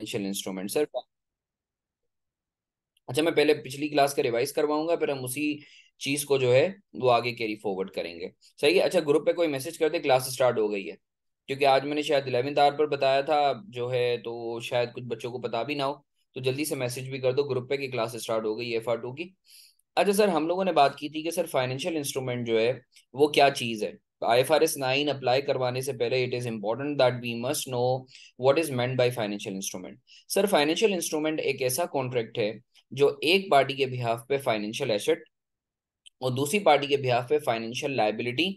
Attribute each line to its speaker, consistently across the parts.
Speaker 1: Financial instrument sir अच्छा मैं पहले पिछली क्लास का रिवाइज करवाऊंगा फिर हम उसी चीज को जो है वो आगे कैरी फॉरवर्ड करेंगे सही है अच्छा ग्रुप पे कोई मैसेज कर दे क्लास स्टार्ट हो गई है क्योंकि आज मैंने शायद इलेवेंथ आर पर बताया था जो है तो शायद कुछ बच्चों को पता भी ना हो तो जल्दी से मैसेज भी कर दो ग्रुप पे की क्लास स्टार्ट हो गई एफ आर टू की अच्छा सर हम लोगों ने बात की थी कि सर फाइनेंशियल इंस्ट्रूमेंट जो है वो क्या चीज़ है एस नाइन अप्लाई करवाने से पहले it is important that we must know what is meant by financial instrument sir financial instrument एक ऐसा कॉन्ट्रैक्ट है जो एक पार्टी के बिहाफ पे फाइनेंशियल एसेट और दूसरी पार्टी के बिहाफ पे फाइनेंशियल लाइबिलिटी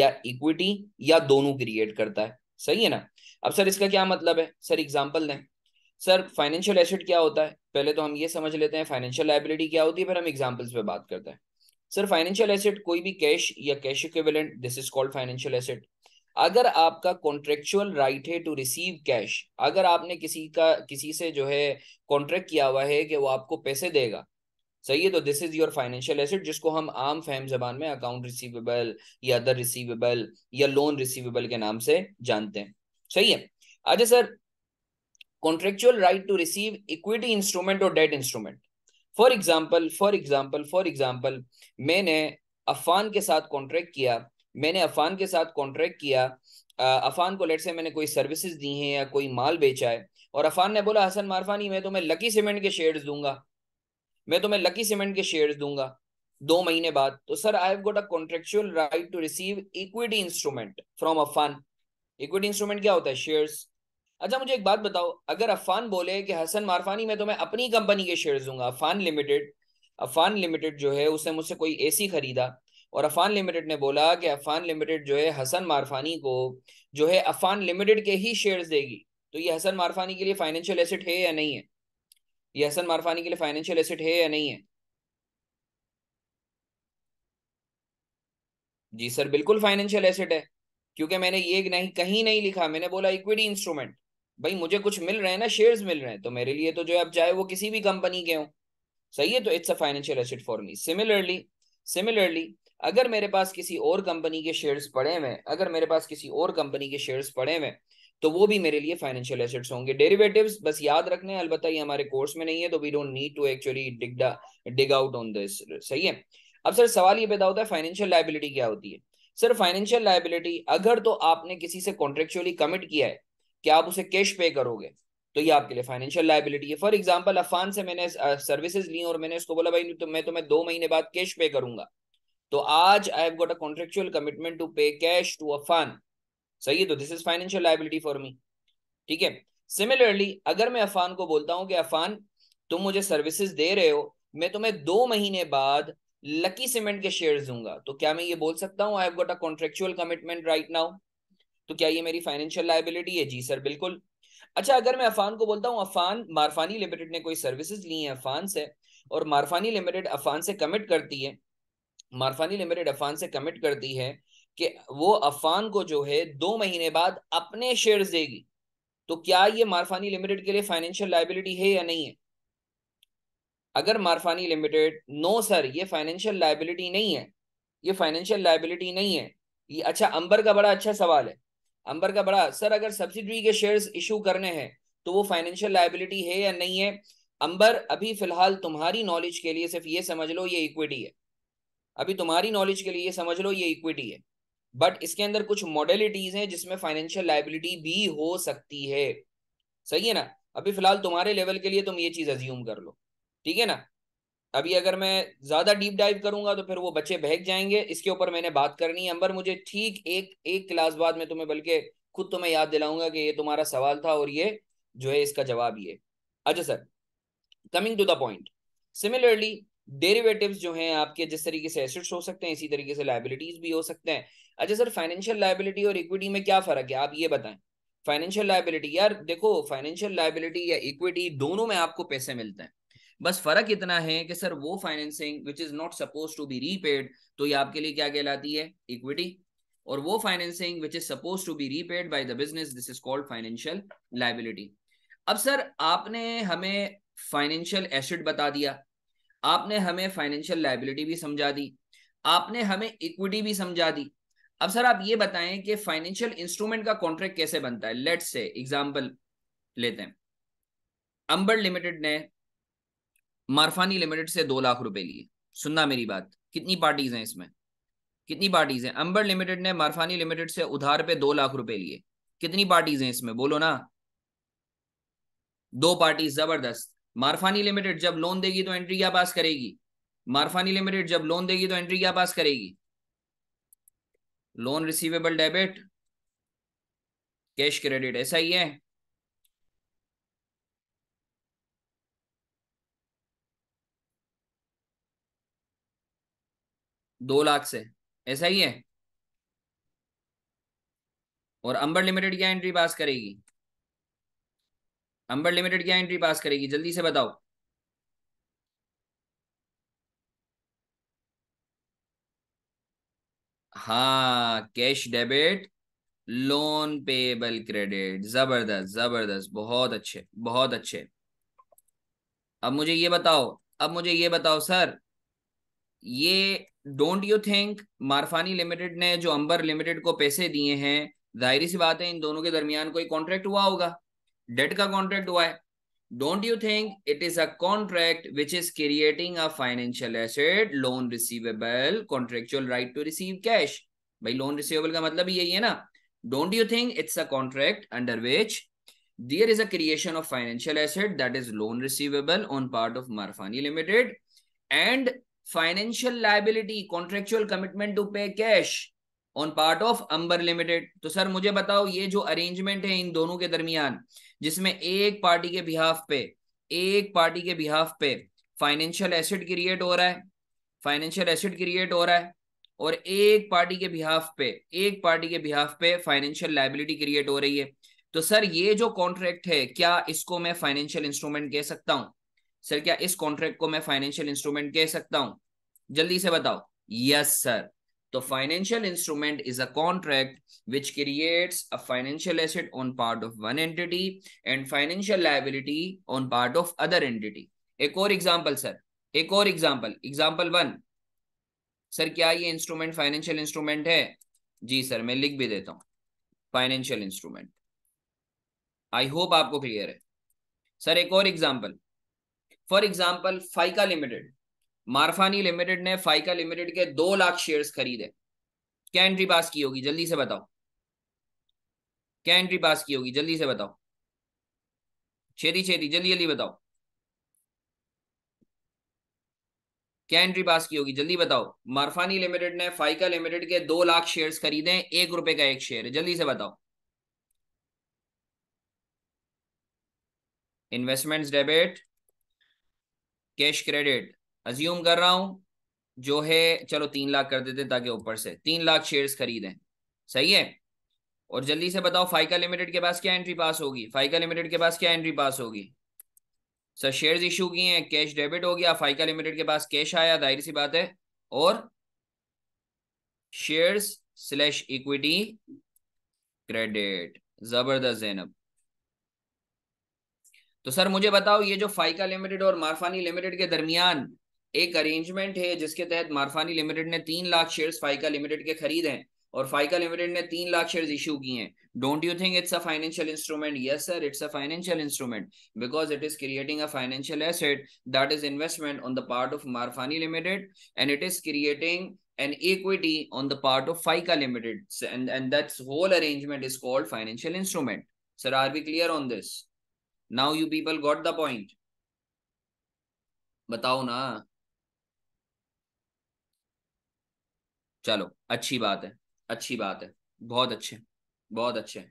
Speaker 1: या इक्विटी या दोनों क्रिएट करता है सही है ना अब सर इसका क्या मतलब है सर एग्जाम्पल दें सर फाइनेंशियल एसेट क्या होता है पहले तो हम ये समझ लेते हैं फाइनेंशियल लाइबिलिटी क्या होती है फिर हम एग्जाम्पल्स पे बात करते हैं सर फाइनेंशियल एसेट कोई भी कैश या cash equivalent this is called financial asset अगर आपका कॉन्ट्रेक्चुअल राइट है टू रिसीव कैश अगर आपने किसी का किसी से जो है कॉन्ट्रैक्ट किया हुआ है कि वो आपको पैसे देगा सही है तो this is your financial asset जिसको हम आम फहम जबान में अकाउंट रिसीवेबल या अदर रिसीवेबल या लोन रिसीवेबल के नाम से जानते हैं सही है अच्छा sir contractual right to receive equity instrument और debt instrument for example for example for example मैंने अफान के साथ कॉन्ट्रैक्ट किया मैंने अफान के साथ कॉन्ट्रैक्ट किया अफान को लेट से मैंने कोई सर्विसेज दी हैं या कोई माल बेचा है और अफान ने बोला हसन मारफानी मैं तुम्हें लकी सीमेंट के शेयर्स दूंगा मैं तुम्हें लकी सीमेंट के शेयर्स दूंगा दो महीने बाद तो sir I have got a contractual right to receive equity instrument from Afan equity instrument क्या होता है शेयर्स अच्छा मुझे एक बात बताओ अगर अफान बोले कि हसन मारफानी में तो मैं अपनी कंपनी के शेयर दूंगा अफान लिमिटेड अफान लिमिटेड जो है उसने मुझसे कोई एसी खरीदा और अफान लिमिटेड ने बोला कि अफान लिमिटेड जो है हसन मारफानी को जो है अफान लिमिटेड के ही शेयर्स देगी तो ये हसन मारफानी के लिए फाइनेंशियल एसेट है या नहीं है ये हसन मारफानी के लिए फाइनेंशियल एसेट है या नहीं है जी सर बिल्कुल फाइनेंशियल एसेट है क्योंकि मैंने ये नहीं कहीं नहीं लिखा मैंने बोला इक्विटी इंस्ट्रूमेंट भाई मुझे कुछ मिल रहे हैं ना शेयर्स मिल रहे हैं तो मेरे लिए तो जो है चाहे वो किसी भी कंपनी के हो सही है तो it's a financial asset for me similarly similarly अगर मेरे पास किसी और कंपनी के शेयर्स पड़े हुए अगर मेरे पास किसी और कंपनी के शेयर्स पड़े हुए तो वो भी मेरे लिए फाइनेंशियल एसेट्स होंगे डेरिवेटिव्स बस याद रखने अलबत् ये हमारे कोर्स में नहीं है तो we don't need to actually dig dig out on this सही है अब सर सवाल ये पैदा होता है फाइनेंशियल लाइबिलिटी क्या होती है सर फाइनेंशियल लाइबिलिटी अगर तो आपने किसी से कॉन्ट्रेक्चुअली कमिट किया है क्या आप उसे कैश पे करोगे तो ये आपके लिए फाइनेंशियल लाइबिलिटी है फॉर एग्जाम्पल अफान से मैंने सर्विसेज ली और मैंने उसको बोला भाई तो मैं तुम्हें दो महीने बाद कैश पे करूंगा तो आज I have got a contractual commitment to pay cash to Afan सही है तो this is financial liability for me ठीक है सिमिलरली अगर मैं अफान को बोलता हूँ कि अफान तुम मुझे सर्विसेज दे रहे हो मैं तुम्हें दो महीने बाद लकी सीमेंट के शेयर्स दूंगा तो क्या मैं ये बोल सकता हूँ I have got a contractual commitment right now तो क्या ये मेरी फाइनेंशियल लाइबिलिटी है जी सर बिल्कुल अच्छा अगर मैं अफान को बोलता हूँ अफान मारफानी लिमिटेड ने कोई सर्विसेज ली है अफान से और मारफानी लिमिटेड अफान से कमिट करती है मारफानी लिमिटेड अफान से कमिट करती है कि वो अफान को जो है दो महीने बाद अपने शेयर्स देगी तो क्या ये मारफानी लिमिटेड के लिए फाइनेंशियल लाइबिलिटी है या नहीं है अगर मारफानी लिमिटेड नो सर ये फाइनेंशियल लाइबिलिटी नहीं है ये फाइनेंशियल लाइबिलिटी नहीं है ये अच्छा अंबर का बड़ा अच्छा सवाल है अंबर का बड़ा सर अगर सब्सिडरी के शेयर्स इशू करने हैं तो वो फाइनेंशियल लाइबिलिटी है या नहीं है अंबर अभी फिलहाल तुम्हारी नॉलेज के लिए सिर्फ ये समझ लो ये इक्विटी है अभी तुम्हारी नॉलेज के लिए समझ लो ये इक्विटी है बट इसके अंदर कुछ मॉडलिटीज हैं जिसमें फाइनेंशियल लाइबिलिटी भी हो सकती है सही है ना अभी फिलहाल तुम्हारे लेवल के लिए तुम ये चीज अज्यूम कर लो ठीक है ना अभी अगर मैं ज्यादा डीप डाइव करूंगा तो फिर वो बच्चे बहक जाएंगे इसके ऊपर मैंने बात करनी है अंबर मुझे ठीक एक एक क्लास बाद में तुम्हें बल्कि खुद तुम्हें तो याद दिलाऊंगा कि ये तुम्हारा सवाल था और ये जो है इसका जवाब ये अच्छा sir coming to the point similarly derivatives जो हैं आपके जिस तरीके से एसेट्स हो सकते हैं इसी तरीके से लाइबिलिटीज भी हो सकते हैं अच्छा सर फाइनेंशियल लाइबिलिटी और इक्विटी में क्या फर्क है आप ये बताएं फाइनेंशियल लाइबिलिटी यार देखो फाइनेंशियल लाइबिलिटी या इक्विटी दोनों में आपको पैसे मिलते हैं बस फर्क इतना है कि सर वो financing which is not suppose to be repaid तो ये आपके लिए क्या कहलाती है इक्विटी और वो financing which is suppose to be repaid by the business this is called financial liability अब सर आपने हमें फाइनेंशियल एसेट बता दिया आपने हमें फाइनेंशियल लाइबिलिटी भी समझा दी आपने हमें इक्विटी भी समझा दी अब सर आप ये बताएं कि फाइनेंशियल इंस्ट्रूमेंट का कॉन्ट्रैक्ट कैसे बनता है लेट्स से एग्जांपल लेते हैं अंबर लिमिटेड ने मारफानी लिमिटेड से दो लाख रुपए लिए सुनना मेरी बात कितनी पार्टीज हैं इसमें कितनी पार्टीज हैं अंबर लिमिटेड ने मारफानी लिमिटेड से उधार पे दो लाख रुपए लिए कितनी पार्टीज हैं इसमें बोलो ना दो पार्टी जबरदस्त मारफानी लिमिटेड जब लोन देगी तो एंट्री क्या पास करेगी मारफानी लिमिटेड जब लोन देगी तो एंट्री क्या पास करेगी loan receivable debit cash credit ऐसा ही है दो लाख से ऐसा ही है और अंबर लिमिटेड क्या एंट्री पास करेगी अंबर लिमिटेड क्या एंट्री पास करेगी जल्दी से बताओ हाँ cash debit loan payable credit जबरदस्त जबरदस्त बहुत अच्छे बहुत अच्छे अब मुझे ये बताओ अब मुझे ये बताओ सर ये don't you think Marfani limited ने जो अंबर लिमिटेड को पैसे दिए हैं जाहिर सी बात है इन दोनों के दरमियान कोई कॉन्ट्रैक्ट हुआ होगा डेट का कॉन्ट्रैक्ट हुआ है don't you think it is a contract which is creating a financial asset loan receivable contractual right to receive cash भाई लोन रिसीवेबल का मतलब यही है ना don't you think it's a contract under which there is a creation of financial asset that is loan receivable on part of Marfani limited and financial liability contractual commitment to pay cash on part of Amber limited तो sir मुझे बताओ ये जो arrangement है इन दोनों के दरमियान जिसमें एक पार्टी के बिहाफ पे एक पार्टी के बिहाफ पे फाइनेंशियल एसिड क्रिएट हो रहा है फाइनेंशियल एसिड क्रिएट हो रहा है और एक पार्टी के बिहाफ पे एक पार्टी के बिहाफ पे फाइनेंशियल लाइबिलिटी क्रिएट हो रही है तो सर ये जो कॉन्ट्रैक्ट है क्या इसको मैं फाइनेंशियल इंस्ट्रूमेंट कह सकता हूं सर क्या इस कॉन्ट्रैक्ट को मैं फाइनेंशियल इंस्ट्रूमेंट कह सकता हूं जल्दी से बताओ यस सर तो financial instrument is a contract which creates a financial asset on part of one entity and financial liability on part of other entity एक और एग्जाम्पल सर एक और एग्जाम्पल एग्जाम्पल वन सर क्या ये instrument financial instrument है जी sir मैं लिख भी देता हूँ फाइनेंशियल इंस्ट्रूमेंट आई होप आपको क्लियर है सर एक और example for example Faika limited Marfani limited ने फाइका लिमिटेड के दो लाख शेयर्स खरीदे क्या एंट्री पास की होगी जल्दी से बताओ क्या एंट्री पास की होगी जल्दी से बताओ छेदी छेदी जल्दी जल्दी बताओ क्या एंट्री पास की होगी जल्दी बताओ मारफानी लिमिटेड ने फाइका लिमिटेड के दो लाख शेयर्स खरीदे एक रुपए का एक शेयर जल्दी से बताओ investments debit cash credit assume कर रहा हूं जो है चलो तीन लाख कर देते ताकि ऊपर से तीन लाख शेयर्स खरीदें सही है और जल्दी से बताओ फाइका लिमिटेड के पास क्या एंट्री पास होगी फाइका लिमिटेड के पास क्या एंट्री पास होगी सर शेयर्स इशू किए हैं कैश डेबिट हो गया फाइका लिमिटेड के पास कैश आया जाहिर सी बात है और शेयर्स स्लैश इक्विटी क्रेडिट जबरदस्त जैनब तो सर मुझे बताओ ये जो फाइका लिमिटेड और मारफानी लिमिटेड के दरमियान एक अरेंजमेंट है जिसके तहत मारफानी लिमिटेड ने तीन लाख शेयर्स फाइका लिमिटेड के खरीदे हैं और फाइका लिमिटेड ने तीन लाख शेयर्स इशू किए हैं don't you think it's a financial instrument yes sir it's a financial instrument because it is creating a financial asset that is investment on the part of Marfani limited and it is creating an equity on the part of Faika limited and and that whole arrangement is called financial instrument. Sir, are we clear on now you people got the point बताओ ना चलो अच्छी बात है अच्छी बात है बहुत अच्छे बहुत अच्छे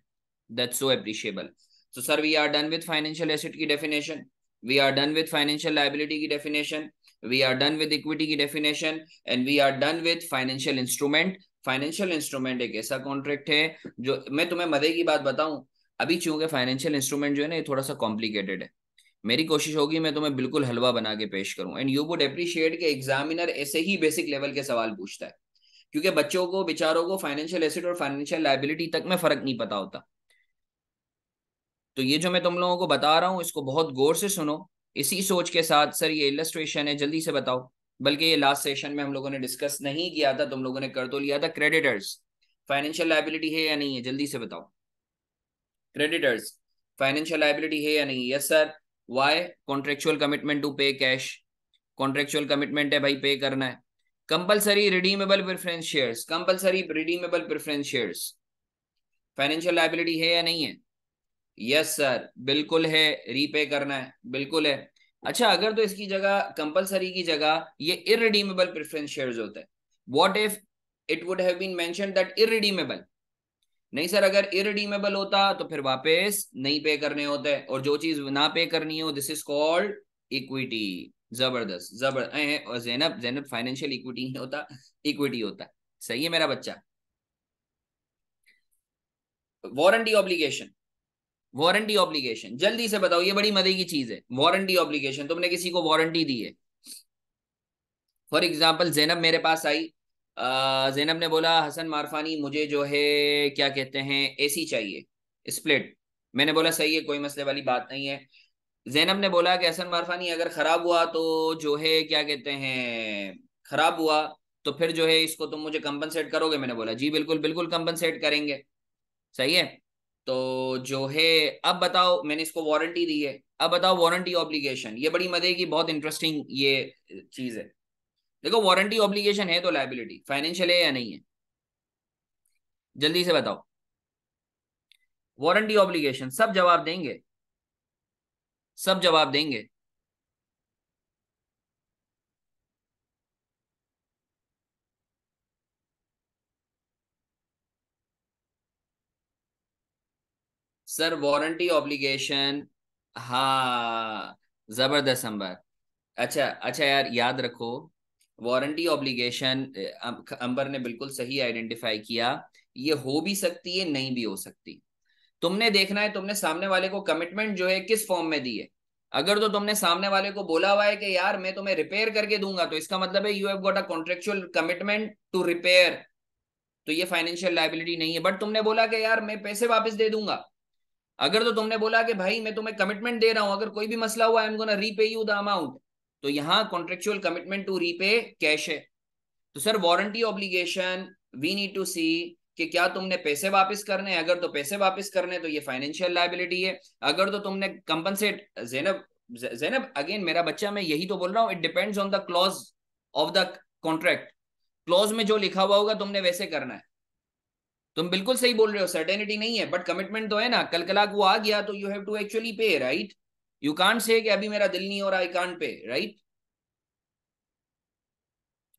Speaker 1: दैट्स सो एप्रिशिएबल तो sir we are done with financial asset की definition we are done with financial liability की definition we are done with equity की definition and we are done with financial instrument financial instrument एक ऐसा contract है जो मैं तुम्हें मजे की बात बताऊं अभी चूंकि फाइनेंशियल इंस्ट्रूमेंट जो है ना ये थोड़ा सा कॉम्प्लिकेटेड है मेरी कोशिश होगी मैं तुम्हें बिल्कुल हलवा बना के पेश करूं एंड यू वुड अप्रिशिएट के एग्जामिनर ऐसे ही बेसिक लेवल के सवाल पूछता है क्योंकि बच्चों को बेचारों को फाइनेंशियल एसेट और फाइनेंशियल लाइबिलिटी तक में फर्क नहीं पता होता तो ये जो मैं तुम लोगों को बता रहा हूँ इसको बहुत गौर से सुनो इसी सोच के साथ सर ये इलस्ट्रेशन है जल्दी से बताओ बल्कि ये लास्ट सेशन में हम लोगों ने डिस्कस नहीं किया था तुम लोगों ने कर तो लिया था क्रेडिटर्स फाइनेंशियल लाइबिलिटी है या नहीं है जल्दी से बताओ क्रेडिटर्स फाइनेंशियल लाइबिलिटी है या नहीं yes sir why contractual commitment to pay cash contractual commitment है भाई पे करना है compulsory redeemable preference shares compulsory redeemable preference shares financial liability है या नहीं है यस सर बिल्कुल है रीपे करना है बिल्कुल है अच्छा अगर तो इसकी जगह कंपलसरी की जगह ये इरिडीमेबल प्रिफरेंस शेयर्स होता है what if it would have been mention that irredeemable नहीं सर अगर इरिडीमेबल होता तो फिर वापस नहीं पे करने होते और जो चीज ना पे करनी हो दिस इज कॉल्ड इक्विटी जबरदस्त जबर जेनब फाइनेंशियल इक्विटी नहीं होता इक्विटी होता सही है मेरा बच्चा वारंटी ऑब्लिगेशन वारंटी ऑब्लिगेशन जल्दी से बताओ ये बड़ी मजे की चीज है वारंटी ऑब्लिगेशन तुमने किसी को वारंटी दी है फॉर एग्जाम्पल जैनब मेरे पास आई जैनब ने बोला हसन मारफानी मुझे जो है क्या कहते हैं एसी चाहिए स्प्लिट मैंने बोला सही है कोई मसले वाली बात नहीं है जैनब ने बोला कि हसन मारफानी अगर ख़राब हुआ तो जो है क्या कहते हैं ख़राब हुआ तो फिर जो है इसको तुम मुझे कंपनसेट करोगे मैंने बोला जी बिल्कुल बिल्कुल कंपनसेट करेंगे सही है तो जो है अब बताओ मैंने इसको वारंटी दी है अब बताओ वारंटी ऑब्लिगेशन ये बड़ी मजे की बहुत इंटरेस्टिंग ये चीज़ है देखो वारंटी ऑब्लिगेशन है तो लाइबिलिटी फाइनेंशियल है या नहीं है जल्दी से बताओ वारंटी ऑब्लिगेशन सब जवाब देंगे सब जवाब देंगे सर वारंटी ऑब्लिगेशन हा जबरदस्त अंबर अच्छा अच्छा यार याद रखो वारंटी ऑब्लिगेशन अंबर ने बिल्कुल सही आइडेंटिफाई किया ये हो भी सकती है नहीं भी हो सकती तुमने देखना है तुमने सामने वाले को कमिटमेंट जो है किस फॉर्म में दी है अगर तो तुमने सामने वाले को बोला हुआ है कि यार मैं तुम्हें रिपेयर करके दूंगा तो इसका मतलब है you have got a contractual commitment to repair तो ये फाइनेंशियल लाइबिलिटी नहीं है बट तुमने बोला कि यार मैं पैसे वापस दे दूंगा अगर तो तुमने बोला कि भाई मैं तुम्हें कमिटमेंट दे रहा हूं अगर कोई भी मसला हुआ I am gonna repay you the amount तो यहां contractual commitment to repay cash है तो sir warranty obligation we need to see कि क्या तुमने पैसे वापस करने अगर तो पैसे वापस करने तो ये फाइनेंशियल लाइबिलिटी है अगर तो तुमने कंपनसेट जैनब जैनब अगेन मेरा बच्चा मैं यही तो बोल रहा हूँ it depends on the clause of the contract clause में जो लिखा हुआ होगा तुमने वैसे करना है तुम बिल्कुल सही बोल रहे हो सर्टेनिटी नहीं है बट कमिटमेंट तो है ना कल कलाक वो आ गया तो you have to actually pay right you can से अभी मेरा दिल नहीं हो रहा I can pay right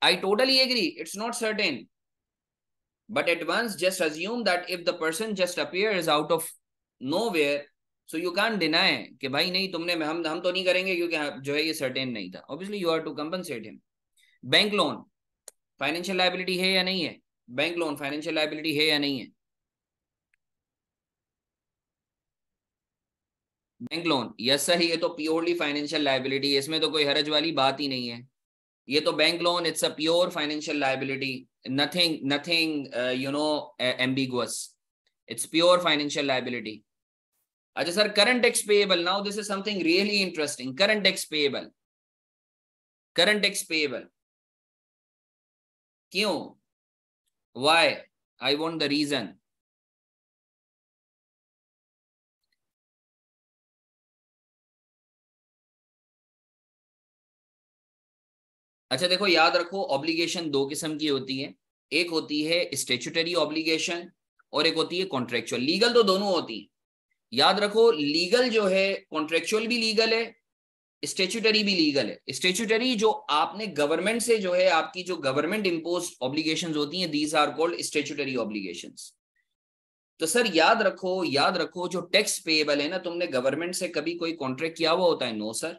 Speaker 1: I totally agree it's not certain once just assume that if the person just appear is out of nowhere so you can deny कि भाई नहीं तुमने हम हम तो नहीं करेंगे क्योंकि हाँ, जो है ये सर्टेन नहीं था obviously you are to compensate him bank loan financial liability है या नहीं है बैंक लोन फाइनेंशियल लाइबिलिटी है या नहीं है बैंक लोन यस सर ये तो प्योरली फाइनेंशियल लाइबिलिटी इसमें तो कोई हरज वाली बात ही नहीं है ये तो bank loan it's a pure financial liability nothing nothing you know ambiguous it's pure financial liability अच्छा sir current tax payable now this is something really interesting current tax payable current tax payable
Speaker 2: क्यों why I want the reason
Speaker 1: अच्छा देखो याद रखो obligation दो किस्म की होती है एक होती है स्टेचुटरी ऑब्लिगेशन और एक होती है कॉन्ट्रेक्चुअल लीगल तो दोनों होती है याद रखो लीगल जो है कॉन्ट्रेक्चुअल भी लीगल है स्टेचुटरी भी लीगल है स्टेचुटरी जो आपने गवर्नमेंट से जो है आपकी जो गवर्नमेंट इम्पोज ऑब्लिगेशन होती है these are called statutory obligation तो सर याद रखो याद रखो जो टैक्स पेएबल है ना तुमने गवर्नमेंट से कभी कोई कॉन्ट्रैक्ट किया हुआ होता है no sir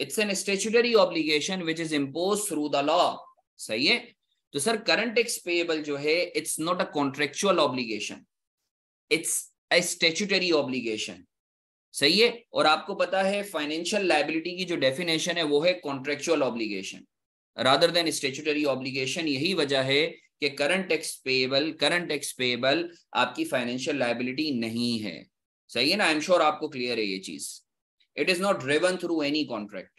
Speaker 1: it's an statutory obligation which is impose through the law सही है तो सर करंट टैक्स पेएबल जो है it's not a contractual obligation it's a statutory obligation सही है और आपको पता है फाइनेंशियल लाइबिलिटी की जो डेफिनेशन है वो है contractual obligation rather than statutory obligation यही वजह है कि current tax payable current tax payable आपकी फाइनेंशियल लाइबिलिटी नहीं है सही है ना आई एम श्योर आपको क्लियर है ये चीज़ It is not driven through any contract.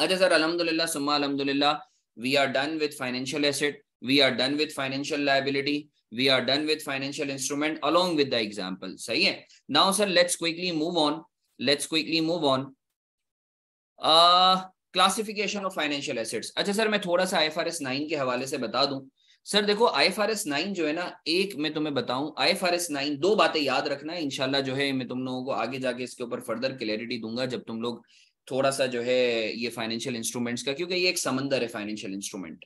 Speaker 1: Ajay sir, Alhamdulillah, Summa Alhamdulillah, we are done with financial asset, we are done with financial liability, we are done with financial instrument along with the example. Sahi hai? Now sir, let's quickly move on. Let's quickly move on. Uh, classification of financial assets अच्छा sir मैं थोड़ा सा I F R S nine के हवाले से बता दूं sir देखो I F R S nine जो है ना एक मैं तुम्हें बताऊं I F R S nine दो बातें याद रखना है इनशाला जो है मैं तुम लोगों को आगे जाके इसके ऊपर फर्दर क्लियरिटी दूंगा जब तुम लोग थोड़ा सा जो है ये फाइनेंशियल इंस्ट्रूमेंट्स का क्योंकि ये एक समंदर है फाइनेंशियल इंस्ट्रूमेंट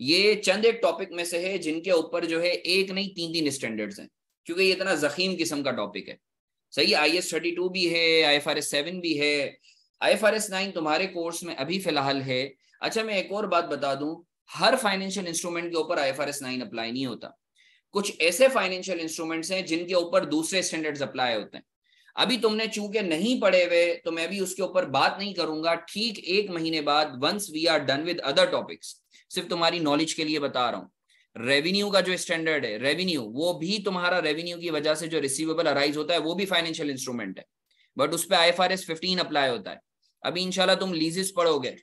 Speaker 1: ये चंद एक टॉपिक में से है जिनके ऊपर जो है एक नहीं तीन तीन स्टैंडर्ड्स हैं क्योंकि ये इतना जखीम किस्म का टॉपिक है सही आई एस थर्टी टू भी है I F R S seven भी है I F R S nine तुम्हारे कोर्स में अभी फिलहाल है अच्छा मैं एक और बात बता दूं हर फाइनेंशियल इंस्ट्रूमेंट के ऊपर I F R S nine apply नहीं होता कुछ ऐसे फाइनेंशियल इंस्ट्रूमेंट्स हैं जिनके ऊपर दूसरे स्टैंडर्ड्स अप्लाई होते हैं अभी तुमने चूंकि नहीं पढ़े हुए तो मैं भी उसके ऊपर बात नहीं करूंगा ठीक एक महीने बाद once we are done with other topics सिर्फ तुम्हारी नॉलेज के लिए बता रहा हूं रेवेन्यू का जो स्टैंडर्ड है रेवेन्यू वो भी तुम्हारा रेवेन्यू की वजह से जो रिसीवेबल अराइज होता है वो भी फाइनेंशियल इंस्ट्रूमेंट है बट उस पर I F R S fifteen apply होता है अभी इंशाल्लाह तुम लीजेस पढ़ोगे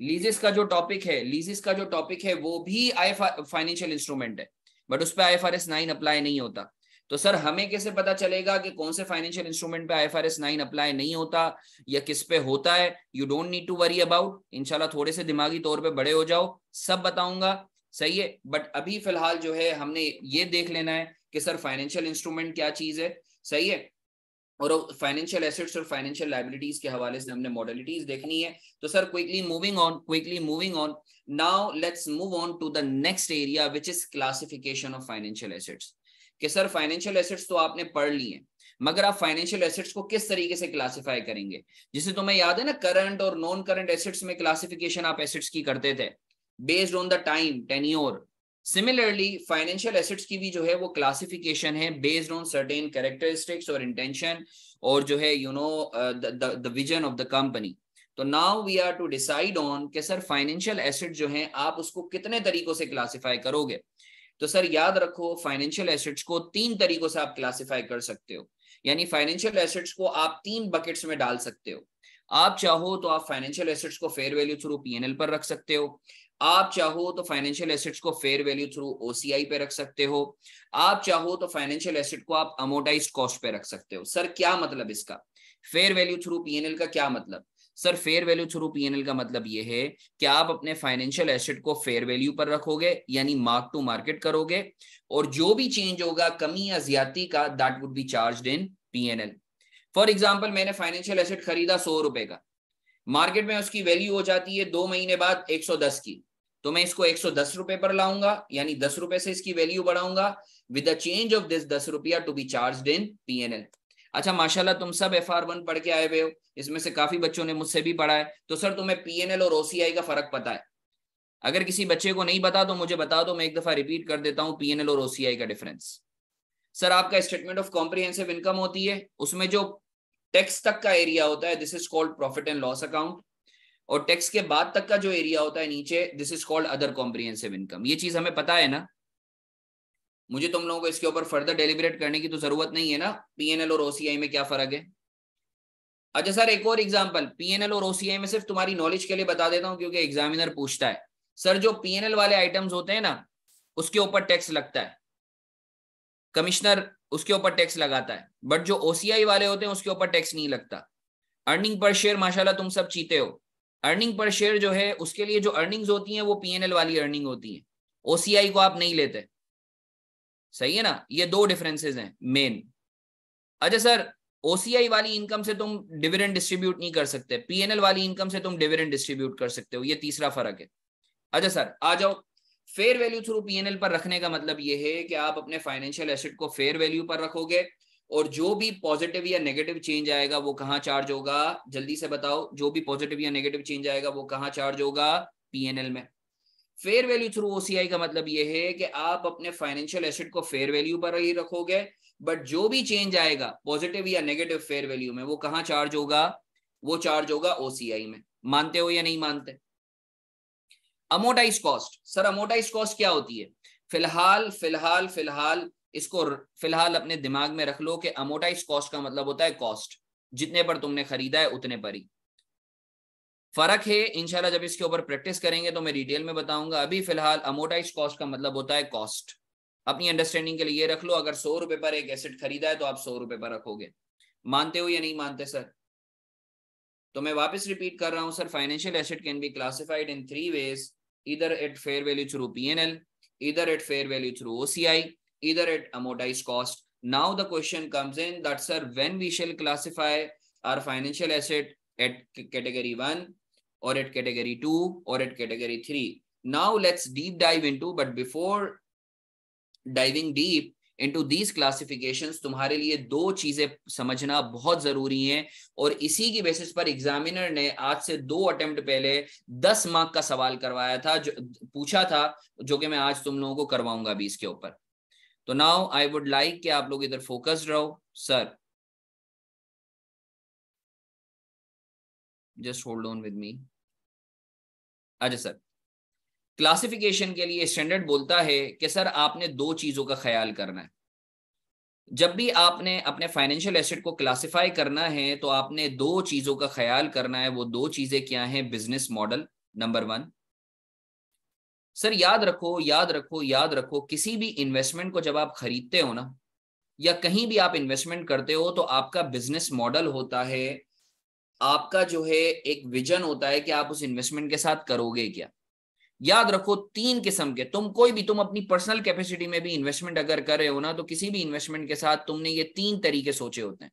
Speaker 1: लीजिस का जो टॉपिक है लीजिस का जो टॉपिक है वो भी आई फाइनेंशियल इंस्ट्रूमेंट है बट उस पर I F R S nine apply नहीं होता तो सर हमें कैसे पता चलेगा कि कौन से फाइनेंशियल इंस्ट्रूमेंट पे I F R S nine apply नहीं होता या किस पे होता है you don't need to worry about इनशाला थोड़े से दिमागी तौर पे बड़े हो जाओ सब बताऊंगा सही है बट अभी फिलहाल जो है हमने ये देख लेना है कि सर फाइनेंशियल इंस्ट्रूमेंट क्या चीज है सही है और फाइनेंशियल एसेट्स और फाइनेंशियल लाइबिलिटीज के हवाले से हमने मॉडलिटीज देखनी है तो sir quickly moving on quickly moving on now let's move on to the next area which is classification of financial assets कि सर फाइनेंशियल एसेट्स तो आपने पढ़ लिए मगर आप फाइनेंशियल एसेट्स को किस तरीके से क्लासिफाई करेंगे जिसे तुम्हें याद है ना करंट और नॉन करंट एसेट्स में क्लासिफिकेशन आप एसेट्स की करते थे based on the time tenure similarly financial assets की भी जो है वो क्लासिफिकेशन है बेस्ड ऑन सर्टेन कैरेक्टरिस्टिक्स और इंटेंशन और जो है you know the vision of the company तो now we are to decide on कि सर फाइनेंशियल एसेट जो है आप उसको कितने तरीकों से क्लासिफाई करोगे तो सर याद रखो फाइनेंशियल एसेट्स को तीन तरीकों से आप क्लासिफाई कर सकते हो यानी फाइनेंशियल एसेट्स को आप तीन बकेट्स में डाल सकते हो आप चाहो तो आप फाइनेंशियल एसेट्स को फेयर वैल्यू थ्रू पीएनएल पर रख सकते हो आप चाहो तो फाइनेंशियल एसेट्स को फेयर वैल्यू थ्रू ओसीआई पे रख सकते हो आप चाहो तो फाइनेंशियल एसेट को आप अमोटाइज कॉस्ट पे रख सकते हो सर क्या मतलब इसका फेयर वैल्यू थ्रू पीएनएल का क्या मतलब sir fair value through PNL का मतलब ये है कि आप अपने फाइनेंशियल एसेट को फेयर वैल्यू पर रखोगे यानी मार्क टू मार्केट करोगे और जो भी चेंज होगा कमी या ज्यादा का that would be charge in PNL for example मैंने फाइनेंशियल एसेट खरीदा सौ रुपए का मार्केट में उसकी वैल्यू हो जाती है दो महीने बाद एक की तो मैं इसको एक सौ दस रुपए पर लाऊंगा यानी दस रुपए से इसकी वैल्यू बढ़ाऊंगा with the change of this दस रुपया to be charge in P N L अच्छा माशाल्लाह तुम सब एफ आर वन पढ़ के आए हुए हो इसमें से काफी बच्चों ने मुझसे भी पढ़ा है तो सर तुम्हें पी एन एल और ओसीआई का फर्क पता है अगर किसी बच्चे को नहीं पता तो मुझे बता दो मैं एक दफा रिपीट कर देता हूँ पीएनएल और ओसीआई का डिफरेंस सर आपका स्टेटमेंट ऑफ कॉम्प्रीहेंसिव इनकम होती है उसमें जो टैक्स तक का एरिया होता है this is called profit and loss account और टैक्स के बाद तक का जो एरिया होता है नीचे this is called other comprehensive income ये चीज हमें पता है ना मुझे तुम लोगों को इसके ऊपर फर्दर डेलीबरेट करने की तो जरूरत नहीं है ना पीएनएल और ओसीआई में क्या फर्क है अच्छा सर एक और एग्जाम्पल पीएनएल और ओसीआई में सिर्फ तुम्हारी नॉलेज के लिए बता देता हूँ क्योंकि एग्जामिनर पूछता है सर जो पीएनएल वाले आइटम्स होते हैं ना उसके ऊपर टैक्स लगता है कमिश्नर उसके ऊपर टैक्स लगाता है बट जो ओसीआई वाले होते हैं उसके ऊपर टैक्स नहीं लगता अर्निंग पर शेयर माशाल्लाह तुम सब चीते हो अर्निंग पर शेयर जो है उसके लिए जो अर्निंग्स होती हैं वो पीएनएल वाली अर्निंग होती है ओसीआई को आप नहीं लेते सही है ना ये दो डिफरेंसेस हैं मेन अच्छा सर ओसीआई वाली इनकम से तुम डिविडेंड डिस्ट्रीब्यूट नहीं कर सकते पीएनएल वाली इनकम से तुम डिविडेंड डिस्ट्रीब्यूट कर सकते हो ये तीसरा फर्क है अच्छा सर आ जाओ फेयर वैल्यू थ्रू पीएनएल पर रखने का मतलब ये है कि आप अपने फाइनेंशियल एसेट को फेयर वैल्यू पर रखोगे और जो भी पॉजिटिव या नेगेटिव चेंज आएगा वो कहाँ चार्ज होगा जल्दी से बताओ जो भी पॉजिटिव या नेगेटिव चेंज आएगा वो कहाँ चार्ज होगा पीएनएल में फेयर वैल्यू थ्रू ओसीआई का मतलब ये है कि आप अपने फाइनेंशियल एसेट को फेयर वैल्यू पर ही रखोगे बट जो भी चेंज आएगा पॉजिटिव या नेगेटिव फेयर वैल्यू में वो कहाँ चार्ज होगा वो चार्ज होगा ओसीआई में मानते हो या नहीं मानते amortize cost sir amortize cost क्या होती है फिलहाल फिलहाल फिलहाल इसको फिलहाल अपने दिमाग में रख लो कि अमोटाइज कॉस्ट का मतलब होता है कॉस्ट जितने पर तुमने खरीदा है उतने पर ही फर्क है इनशाला जब इसके ऊपर प्रैक्टिस करेंगे तो मैं डिटेल में बताऊंगा अभी फिलहाल अमोटाइज कॉस्ट का मतलब होता है कॉस्ट अपनी अंडरस्टैंडिंग के लिए ये रख लो अगर सौ रुपए पर एक एसेट खरीदा है तो आप सौ रुपए पर रखोगे मानते हो या नहीं मानते सर तो मैं वापस रिपीट कर रहा हूँ sir financial asset can be classified in three ways either at fair value through P either at fair value through O either at amortized cost. Now the question comes in that, sir, when we shall classify our financial asset at category 1 or at category 2 or at category 3. Now let's deep dive into, but before diving deep into these classifications, तुम्हारे लिए दो चीजें समझना बहुत जरूरी हैं और इसी की बेसिस पर एग्जामिनर ने आज से दो अटेम्प्ट पहले दस मार्क का सवाल करवाया था जो पूछा था जो कि मैं आज तुम लोगों को करवाऊंगा भी इसके ऊपर तो नाउ आई वुड लाइक कि आप लोग इधर फोकस्ड रहो sir just hold on with me अच्छा सर क्लासिफिकेशन के लिए स्टैंडर्ड बोलता है कि सर आपने दो चीजों का ख्याल करना है जब भी आपने अपने फाइनेंशियल एसेट को क्लासिफाई करना है तो आपने दो चीजों का ख्याल करना है वो दो चीजें क्या हैं business model number one sir याद रखो याद रखो याद रखो किसी भी इन्वेस्टमेंट को जब आप खरीदते हो ना या कहीं भी आप इन्वेस्टमेंट करते हो तो आपका बिजनेस मॉडल होता है आपका जो है एक विजन होता है कि आप उस इन्वेस्टमेंट के साथ करोगे क्या याद रखो तीन किस्म के तुम कोई भी तुम अपनी पर्सनल कैपेसिटी में भी इन्वेस्टमेंट अगर कर रहे हो ना तो किसी भी इन्वेस्टमेंट के साथ तुमने ये तीन तरीके सोचे होते हैं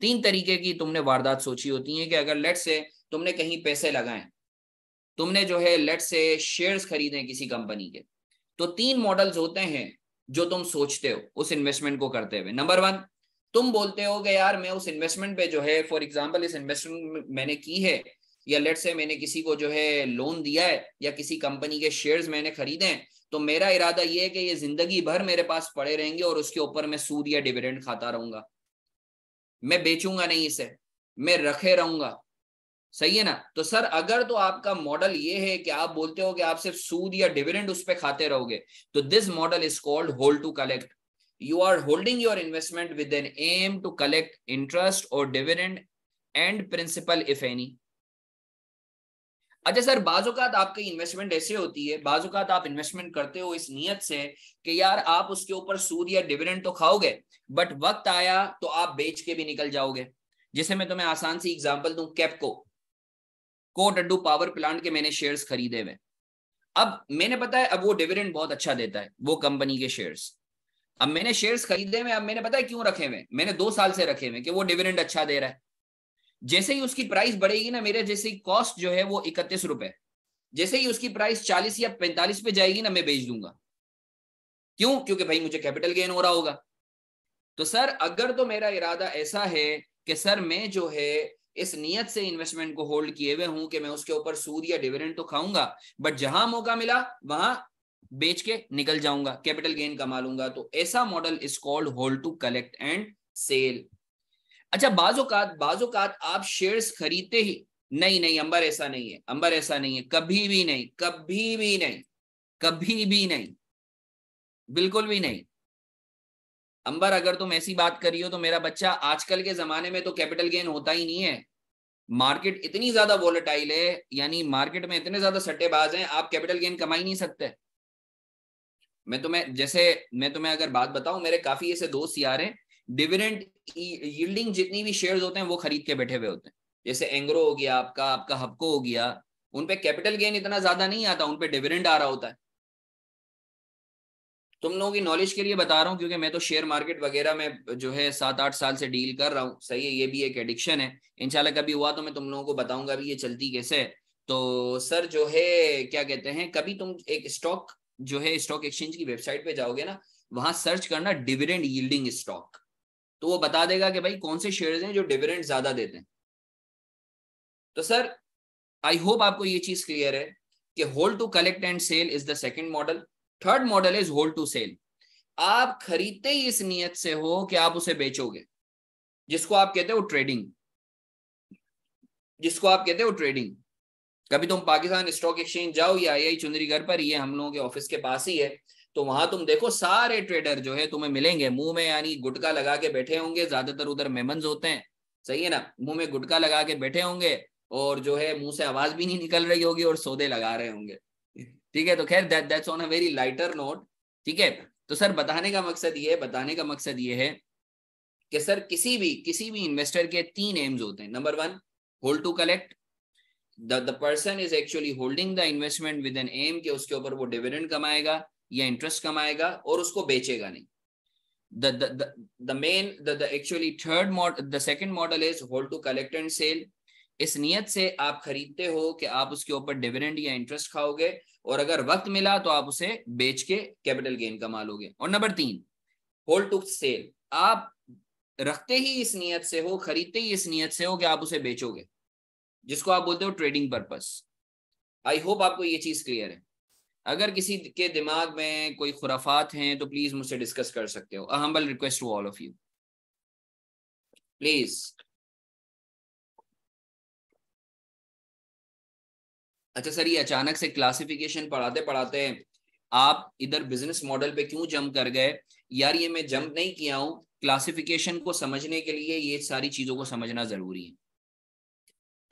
Speaker 1: तीन तरीके की तुमने वारदात सोची होती है कि अगर लेट से तुमने कहीं पैसे लगाए तुमने जो है लेट से शेयर्स खरीदे किसी कंपनी के तो तीन मॉडल्स होते हैं जो तुम सोचते हो उस इन्वेस्टमेंट को करते हुए नंबर वन तुम बोलते हो कि यार मैं उस इन्वेस्टमेंट पे जो है फॉर एग्जाम्पल इस इन्वेस्टमेंट मैंने की है या लेट से मैंने किसी को जो है लोन दिया है या किसी कंपनी के शेयर्स मैंने खरीदे हैं तो मेरा इरादा यह है कि ये जिंदगी भर मेरे पास पड़े रहेंगे और उसके ऊपर मैं सूद या डिविडेंड खाता रहूंगा मैं बेचूंगा नहीं इसे मैं रखे रहूंगा सही है ना तो सर अगर तो आपका मॉडल ये है कि आप बोलते हो कि आप सिर्फ सूद या डिविडेंड उस पर खाते रहोगे तो this model is called hold to collect you are holding your investment with an aim to collect interest और dividend and principal if any अच्छा सर बाजूकात आपकी इन्वेस्टमेंट ऐसे होती है बाजूकात आप इन्वेस्टमेंट करते हो इस नियत से कि यार आप उसके ऊपर सूद या डिविडेंड तो खाओगे बट वक्त आया तो आप बेच के भी निकल जाओगे जिसे मैं तुम्हें आसान सी एग्जांपल दूं कैपको कोटड्डू पावर प्लांट के मैंने शेयर्स खरीदे हुए अब मैंने पता है अब वो डिविडेंड बहुत अच्छा देता है वो कंपनी के शेयर्स अब मैंने शेयर्स खरीदे हुए अब मैंने पता है क्यों रखे हुए मैंने दो साल से रखे हुए कि वो डिविडेंड अच्छा दे रहा है जैसे ही उसकी प्राइस बढ़ेगी ना मेरे जैसे कॉस्ट जो है वो इकतीस रुपए जैसे ही उसकी प्राइस चालीस या पैंतालीस पे जाएगी ना मैं बेच दूंगा क्यों क्योंकि भाई मुझे कैपिटल गेन हो रहा होगा तो सर अगर तो मेरा इरादा ऐसा है कि सर मैं जो है इस नियत से इन्वेस्टमेंट को होल्ड किए हुए हूं कि मैं उसके ऊपर सूद या डिविडेंड तो खाऊंगा बट जहां मौका मिला वहां बेच के निकल जाऊंगा कैपिटल गेन कमा लूंगा तो ऐसा model is called hold to collect and sell अच्छा बाजूकात बाजोकात आप शेयर्स खरीदते ही नहीं नहीं अंबर ऐसा नहीं है अंबर ऐसा नहीं है कभी भी नहीं कभी भी नहीं कभी भी नहीं बिल्कुल भी नहीं अंबर अगर तुम ऐसी बात करी हो तो मेरा बच्चा आजकल के जमाने में तो कैपिटल गेन होता ही नहीं है मार्केट इतनी ज्यादा वोलेटाइल है यानी मार्केट में इतने ज्यादा सट्टेबाज हैं आप कैपिटल गेन कमा ही नहीं सकते मैं तुम्हें जैसे मैं तुम्हें अगर बात बताऊं मेरे काफी ऐसे दोस्त यार हैं डिविडेंड यील्डिंग जितनी भी शेयर्स होते हैं वो खरीद के बैठे हुए होते हैं जैसे एंग्रो हो गया आपका आपका हबको हो गया उनपे कैपिटल गेन इतना ज्यादा नहीं आता उनपे डिविडेंड आ रहा होता है तुम लोगों की नॉलेज के लिए बता रहा हूँ क्योंकि मैं तो शेयर मार्केट वगैरह में जो है सात आठ साल से डील कर रहा हूँ सही है ये भी एक एडिक्शन है इनशाला कभी हुआ तो मैं तुम लोगों को बताऊंगा भी ये चलती कैसे है तो सर जो है क्या कहते हैं कभी तुम एक स्टॉक जो है स्टॉक एक्सचेंज की वेबसाइट पे जाओगे ना वहां सर्च करना डिविडेंड यील्डिंग स्टॉक तो वो बता देगा कि भाई कौन से शेयर हैं जो डिविडेंड ज्यादा देते हैं तो सर आई होप आपको ये चीज क्लियर है कि hold to collect and sell is the second model third model is hold to sell आप खरीदते ही इस नियत से हो कि आप उसे बेचोगे जिसको आप कहते हो ट्रेडिंग जिसको आप कहते हो ट्रेडिंग कभी तुम पाकिस्तान स्टॉक एक्सचेंज जाओ या आई आई चुंदरीगढ़ पर ये हम लोगों के ऑफिस के पास ही है तो वहां तुम देखो सारे ट्रेडर जो है तुम्हें मिलेंगे मुंह में यानी गुटका लगा के बैठे होंगे ज्यादातर उधर मेमन होते हैं सही है ना मुंह में गुटका लगा के बैठे होंगे और जो है मुंह से आवाज भी नहीं निकल रही होगी और सौदे लगा रहे होंगे ठीक है तो खैर that that's on a very lighter note ठीक है तो सर बताने का मकसद ये बताने का मकसद ये है कि सर किसी भी किसी भी इन्वेस्टर के तीन एम्स होते हैं number one hold to collect the the person is actually holding the investment with an aim के उसके ऊपर वो डिविडेंड कमाएगा या इंटरेस्ट कमाएगा और उसको बेचेगा नहीं the main the actually third model the second model is hold to collect and sell इस नियत से आप खरीदते हो कि आप उसके ऊपर डिविडेंड या इंटरेस्ट खाओगे और अगर वक्त मिला तो आप उसे बेच के कैपिटल गेन कमा लोगे और नंबर तीन होल्ड टू सेल आप रखते ही इस नियत से हो खरीदते ही इस नियत से हो कि आप उसे बेचोगे जिसको आप बोलते हो ट्रेडिंग पर्पस आई होप आपको ये चीज क्लियर है अगर किसी के दिमाग में कोई खुराफात हैं तो प्लीज मुझसे डिस्कस कर सकते हो a humble request to all of you please अच्छा सर ये अचानक से क्लासिफिकेशन पढ़ाते पढ़ाते आप इधर बिजनेस मॉडल पे क्यों जंप कर गए यार ये मैं जंप नहीं किया हूं क्लासिफिकेशन को समझने के लिए ये सारी चीजों को समझना जरूरी है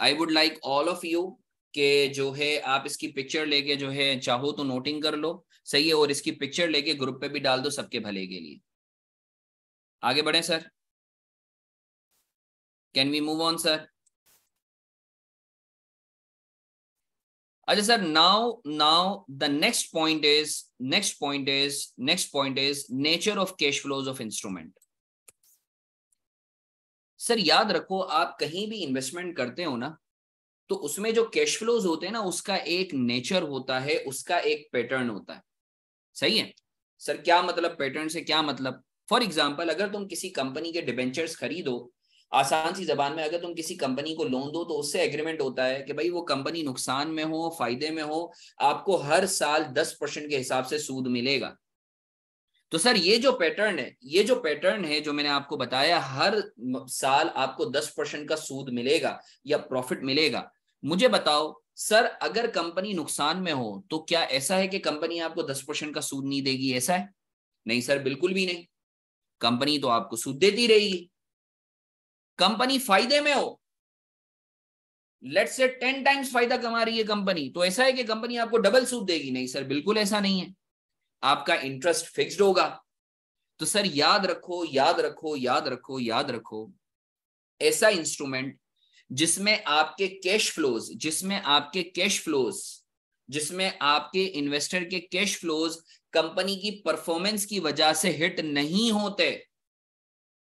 Speaker 1: I would like all of you के जो है आप इसकी पिक्चर लेके जो है चाहो तो नोटिंग कर लो सही है और इसकी पिक्चर लेके ग्रुप पे भी डाल दो सबके भले के लिए आगे बढ़े sir can we move on sir अच्छा sir now now the next point is next point is next point is nature of cash flows of instrument sir याद रखो आप कहीं भी इन्वेस्टमेंट करते हो ना तो उसमें जो कैश फ्लोज होते हैं ना उसका एक नेचर होता है उसका एक पैटर्न होता है सही है सर क्या मतलब पैटर्न से क्या मतलब फॉर एग्जाम्पल अगर तुम किसी कंपनी के डिबेंचर्स खरीदो आसान सी जबान में अगर तुम किसी कंपनी को लोन दो तो उससे एग्रीमेंट होता है कि भाई वो कंपनी नुकसान में हो फायदे में हो आपको हर साल दस परसेंट के हिसाब से सूद मिलेगा तो सर ये जो पैटर्न है ये जो पैटर्न है जो मैंने आपको बताया हर साल आपको दस परसेंट का सूद मिलेगा या प्रॉफिट मिलेगा मुझे बताओ सर अगर कंपनी नुकसान में हो तो क्या ऐसा है कि कंपनी आपको दस परसेंट का सूद नहीं देगी ऐसा है नहीं सर बिल्कुल भी नहीं कंपनी तो आपको सूद देती रहेगी कंपनी फायदे में हो लेट्स से टेन टाइम्स फायदा कमा रही है कंपनी तो ऐसा है कि कंपनी आपको डबल सूद देगी नहीं सर बिल्कुल ऐसा नहीं है आपका इंटरेस्ट फिक्स्ड होगा तो सर याद रखो याद रखो याद रखो याद रखो ऐसा इंस्ट्रूमेंट जिसमें आपके कैश फ्लोज जिसमें आपके कैश फ्लोज जिसमें आपके इन्वेस्टर के कैश फ्लोज कंपनी की परफॉर्मेंस की वजह से हिट नहीं होते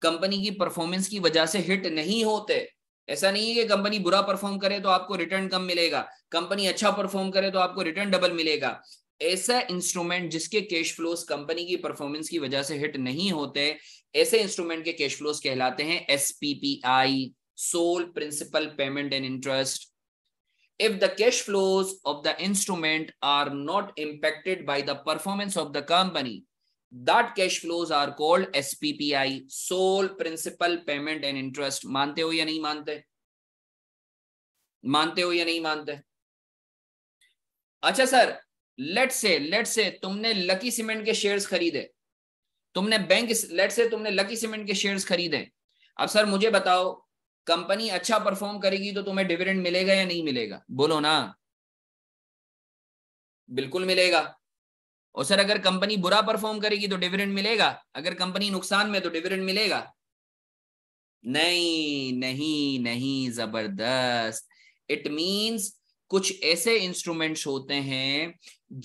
Speaker 1: कंपनी की परफॉर्मेंस की वजह से हिट नहीं होते ऐसा नहीं है कि कंपनी बुरा परफॉर्म करे तो आपको रिटर्न कम मिलेगा कंपनी अच्छा परफॉर्म करे तो आपको रिटर्न डबल मिलेगा ऐसा इंस्ट्रूमेंट जिसके कैश फ्लोस कंपनी की परफॉर्मेंस की वजह से हिट नहीं होते ऐसे इंस्ट्रूमेंट के कैश फ्लोज कहलाते हैं I sole principal payment and interest if the cash flows of the instrument are not impacted by the performance of the company are cash S P P I sole principal payment and interest मानते हो या नहीं मानते मानते हो या नहीं मानते अच्छा सर लेट से लेट से तुमने लकी सीमेंट के शेयर्स खरीदे तुमने बैंक लेट से तुमने लकी सीमेंट के शेयर्स खरीदे अब सर मुझे बताओ कंपनी अच्छा परफॉर्म करेगी तो तुम्हें डिविडेंड मिलेगा या नहीं मिलेगा बोलो ना बिल्कुल मिलेगा और सर अगर कंपनी बुरा परफॉर्म करेगी तो डिविडेंड मिलेगा अगर कंपनी नुकसान में तो डिविडेंड मिलेगा नहीं नहीं नहीं जबरदस्त इट मींस कुछ ऐसे इंस्ट्रूमेंट्स होते हैं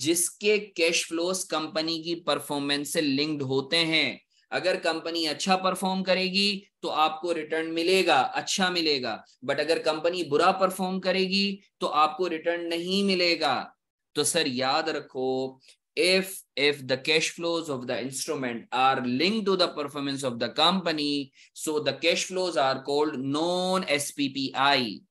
Speaker 1: जिसके कैश फ्लोस कंपनी की परफॉर्मेंस से लिंक्ड होते हैं अगर कंपनी अच्छा परफॉर्म करेगी तो आपको रिटर्न मिलेगा अच्छा मिलेगा बट अगर कंपनी बुरा परफॉर्म करेगी तो आपको रिटर्न नहीं मिलेगा तो सर याद रखो if if the cash flows of the instrument are linked to the performance of the company so the cash flows are called non sppi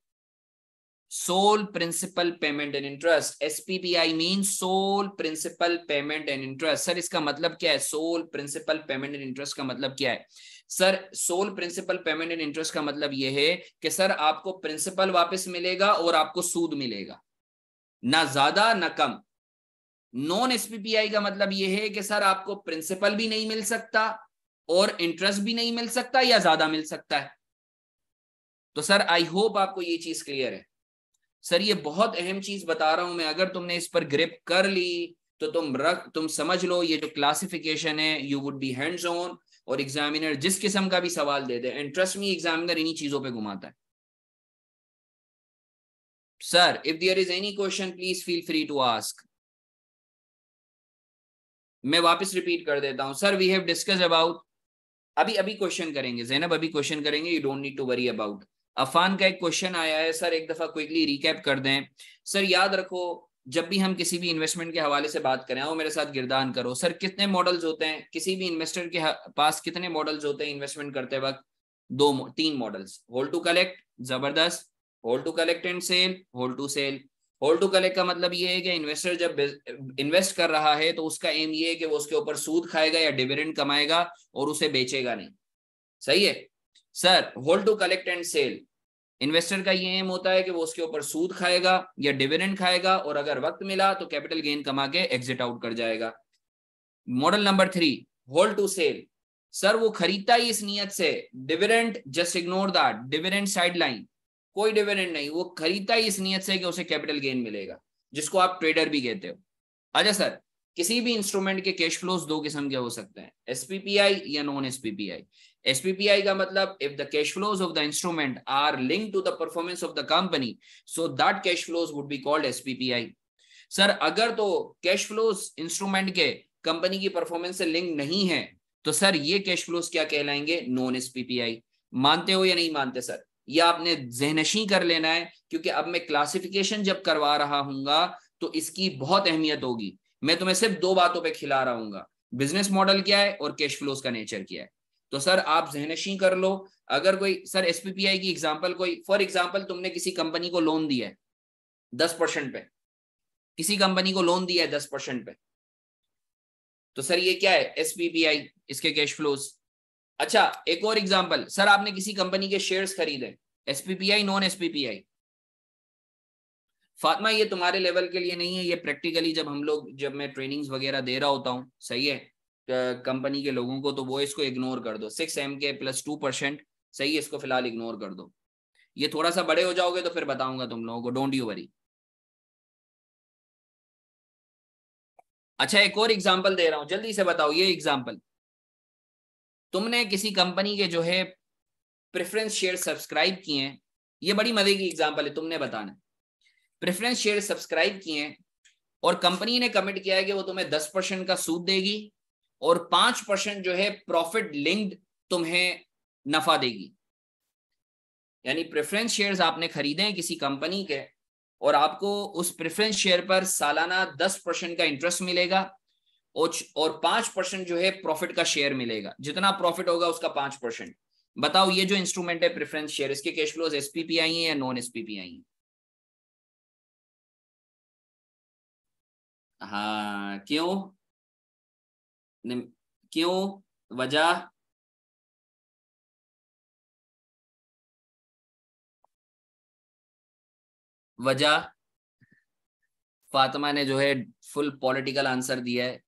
Speaker 1: sole principal payment and interest sppi means sole principal payment and interest sir iska matlab kya hai sole principal payment and interest ka matlab kya hai sir sole principal payment and interest का मतलब यह है कि sir आपको principal वापस मिलेगा और आपको सूद मिलेगा ना ज्यादा ना कम नॉन एसपीपीआई का मतलब यह है कि सर आपको प्रिंसिपल भी नहीं मिल सकता और इंटरेस्ट भी नहीं मिल सकता या ज्यादा मिल सकता है तो सर आई होप आपको ये चीज क्लियर है सर ये बहुत अहम चीज बता रहा हूं मैं अगर तुमने इस पर ग्रिप कर ली तो तुम रख तुम समझ लो ये जो क्लासिफिकेशन है you would be hands on और एग्जामिनर जिस किस्म का भी सवाल दे दे इंटरेस्ट मी एग्जामिनर इन्हीं चीजों पे घुमाता है sir if there is any question please feel free to ask मैं वापस रिपीट कर देता हूँ sir we have discuss about अभी अभी क्वेश्चन करेंगे जैनब अभी क्वेश्चन करेंगे you don't need to worry about Affan का एक क्वेश्चन आया है सर एक दफा क्विकली रिकैप कर दें सर याद रखो जब भी हम किसी भी इन्वेस्टमेंट के हवाले से बात करें आओ मेरे साथ गिरदान करो सर कितने मॉडल्स होते हैं किसी भी इन्वेस्टर के पास कितने मॉडल्स होते हैं इन्वेस्टमेंट करते वक्त दो तीन मॉडल्स होल्ड टू कलेक्ट जबरदस्त hold to collect and sell hold to sell hold to collect का मतलब ये है कि इन्वेस्टर जब इन्वेस्ट कर रहा है तो उसका एम ये है कि वो उसके ऊपर सूद खाएगा या डिविडेंड कमाएगा और उसे बेचेगा नहीं सही है sir hold to collect and sell investor का ये एम होता है कि वो उसके ऊपर सूद खाएगा या डिविडेंड खाएगा और अगर वक्त मिला तो कैपिटल गेन कमा के एग्जिट आउट कर जाएगा model number three hold to sell sir वो खरीदता ही इस नियत से dividend just ignore that dividend sideline कोई डिविडेंड नहीं वो खरीदता ही इस नियत से कि उसे कैपिटल गेन मिलेगा जिसको आप ट्रेडर भी कहते हो अच्छा सर किसी भी इंस्ट्रूमेंट के कैश फ्लोज दो किस्म के हो सकते हैं एसपीपीआई या नॉन एसपीपीआई एसपीपीआई का मतलब if the cash flows of the instrument are link to the performance of the company so that cash flows would be called SPPI sir अगर तो कैश फ्लोज इंस्ट्रूमेंट के company की performance से link नहीं है तो सर ये cash flows क्या कहलाएंगे नॉन एसपीपीआई मानते हो या नहीं मानते सर या आपने जहनशी कर लेना है क्योंकि अब मैं क्लासिफिकेशन जब करवा रहा हूँ तो इसकी बहुत अहमियत होगी मैं तुम्हें सिर्फ दो बातों पर खिला रहा हूँ बिजनेस मॉडल क्या है और कैश फ्लोज का नेचर क्या है तो सर आप जहनशी कर लो अगर कोई सर एस की एग्जाम्पल कोई फॉर एग्जाम्पल तुमने किसी कंपनी को लोन दिया है दस परसेंट पे किसी कंपनी को लोन दिया है दस परसेंट पे तो सर ये क्या है एस इसके कैश फ्लोज अच्छा एक और एग्जाम्पल सर आपने किसी कंपनी के शेयर्स खरीदे एसपीपीआई नॉन एसपीपीआई फातिमा ये तुम्हारे लेवल के लिए नहीं है ये प्रैक्टिकली जब हम लोग जब मैं ट्रेनिंग्स वगैरह दे रहा होता हूँ सही है कंपनी के लोगों को तो वो इसको इग्नोर कर दो सिक्स एम के प्लस टू परसेंट सही है इसको फिलहाल इग्नोर कर दो ये थोड़ा सा बड़े हो जाओगे तो फिर बताऊंगा तुम लोगों को डोंट यू वरी अच्छा एक और एग्जाम्पल दे रहा हूँ जल्दी से बताओ ये एग्जाम्पल तुमने किसी कंपनी के जो है प्रेफरेंस शेयर सब्सक्राइब किए हैं ये बड़ी मजे की एग्जाम्पल है तुमने बताना प्रेफरेंस शेयर सब्सक्राइब किए हैं और कंपनी ने कमिट किया है कि वो तुम्हें दस परसेंट का सूद देगी और पांच परसेंट जो है प्रॉफिट लिंक्ड तुम्हें नफा देगी यानी प्रेफरेंस शेयर्स आपने खरीदे हैं किसी कंपनी के और आपको उस प्रेफरेंस शेयर पर सालाना दस परसेंट का इंटरेस्ट मिलेगा और पांच परसेंट जो है प्रॉफिट का शेयर मिलेगा जितना प्रॉफिट होगा उसका पांच परसेंट बताओ ये जो इंस्ट्रूमेंट है प्रेफरेंस शेयर इसके कैश फ्लोज एसपीपी आई है या नॉन एसपीपी आई है
Speaker 2: हाँ क्यों क्यों वजह वजह फातिमा ने जो है फुल पॉलिटिकल आंसर
Speaker 1: दिया है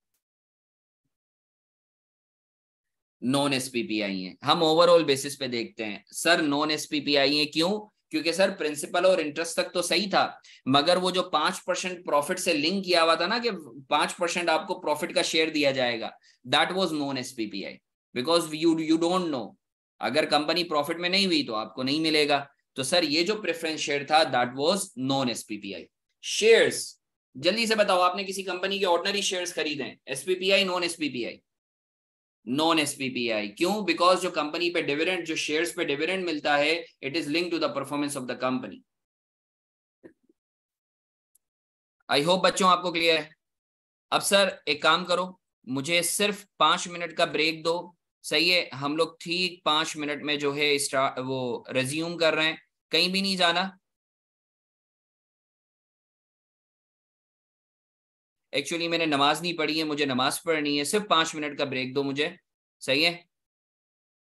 Speaker 1: नॉन एसपीपीआई हैं हम ओवरऑल बेसिस पे देखते हैं सर नॉन एसपीपीआई है क्यों क्योंकि सर प्रिंसिपल और इंटरेस्ट तक तो सही था मगर वो जो पांच परसेंट प्रॉफिट से लिंक किया हुआ था ना कि पांच परसेंट आपको प्रॉफिट का शेयर दिया जाएगा that was non SPPI because you you don't know अगर कंपनी प्रॉफिट में नहीं हुई तो आपको नहीं मिलेगा तो सर ये जो प्रेफरेंस शेयर था that was non SPPI shares जल्दी से बताओ आपने किसी कंपनी के ऑर्डनरी शेयर्स खरीदे SPPI non SPPI non S P P I क्यों बिकॉज जो कंपनी पे डिविडेंड जो शेयर पे डिविडेंड मिलता है it is link to the performance of the company I hope बच्चों आपको क्लियर है अब सर एक काम करो मुझे सिर्फ पांच मिनट का ब्रेक दो सही है हम लोग ठीक पांच मिनट में जो है वो रेज्यूम कर रहे हैं कहीं भी नहीं जाना
Speaker 2: एक्चुअली मैंने नमाज
Speaker 1: नहीं पढ़ी है मुझे नमाज पढ़नी है सिर्फ पाँच मिनट का ब्रेक दो मुझे सही है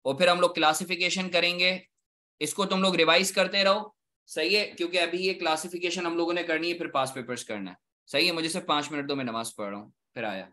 Speaker 1: और फिर हम लोग क्लासिफिकेशन करेंगे इसको तुम लोग रिवाइज करते रहो सही है क्योंकि अभी ये क्लासिफिकेशन हम लोगों ने करनी है फिर पास पेपर्स करना है सही है मुझे सिर्फ पाँच मिनट दो मैं नमाज पढ़ रहा हूँ
Speaker 2: फिर आया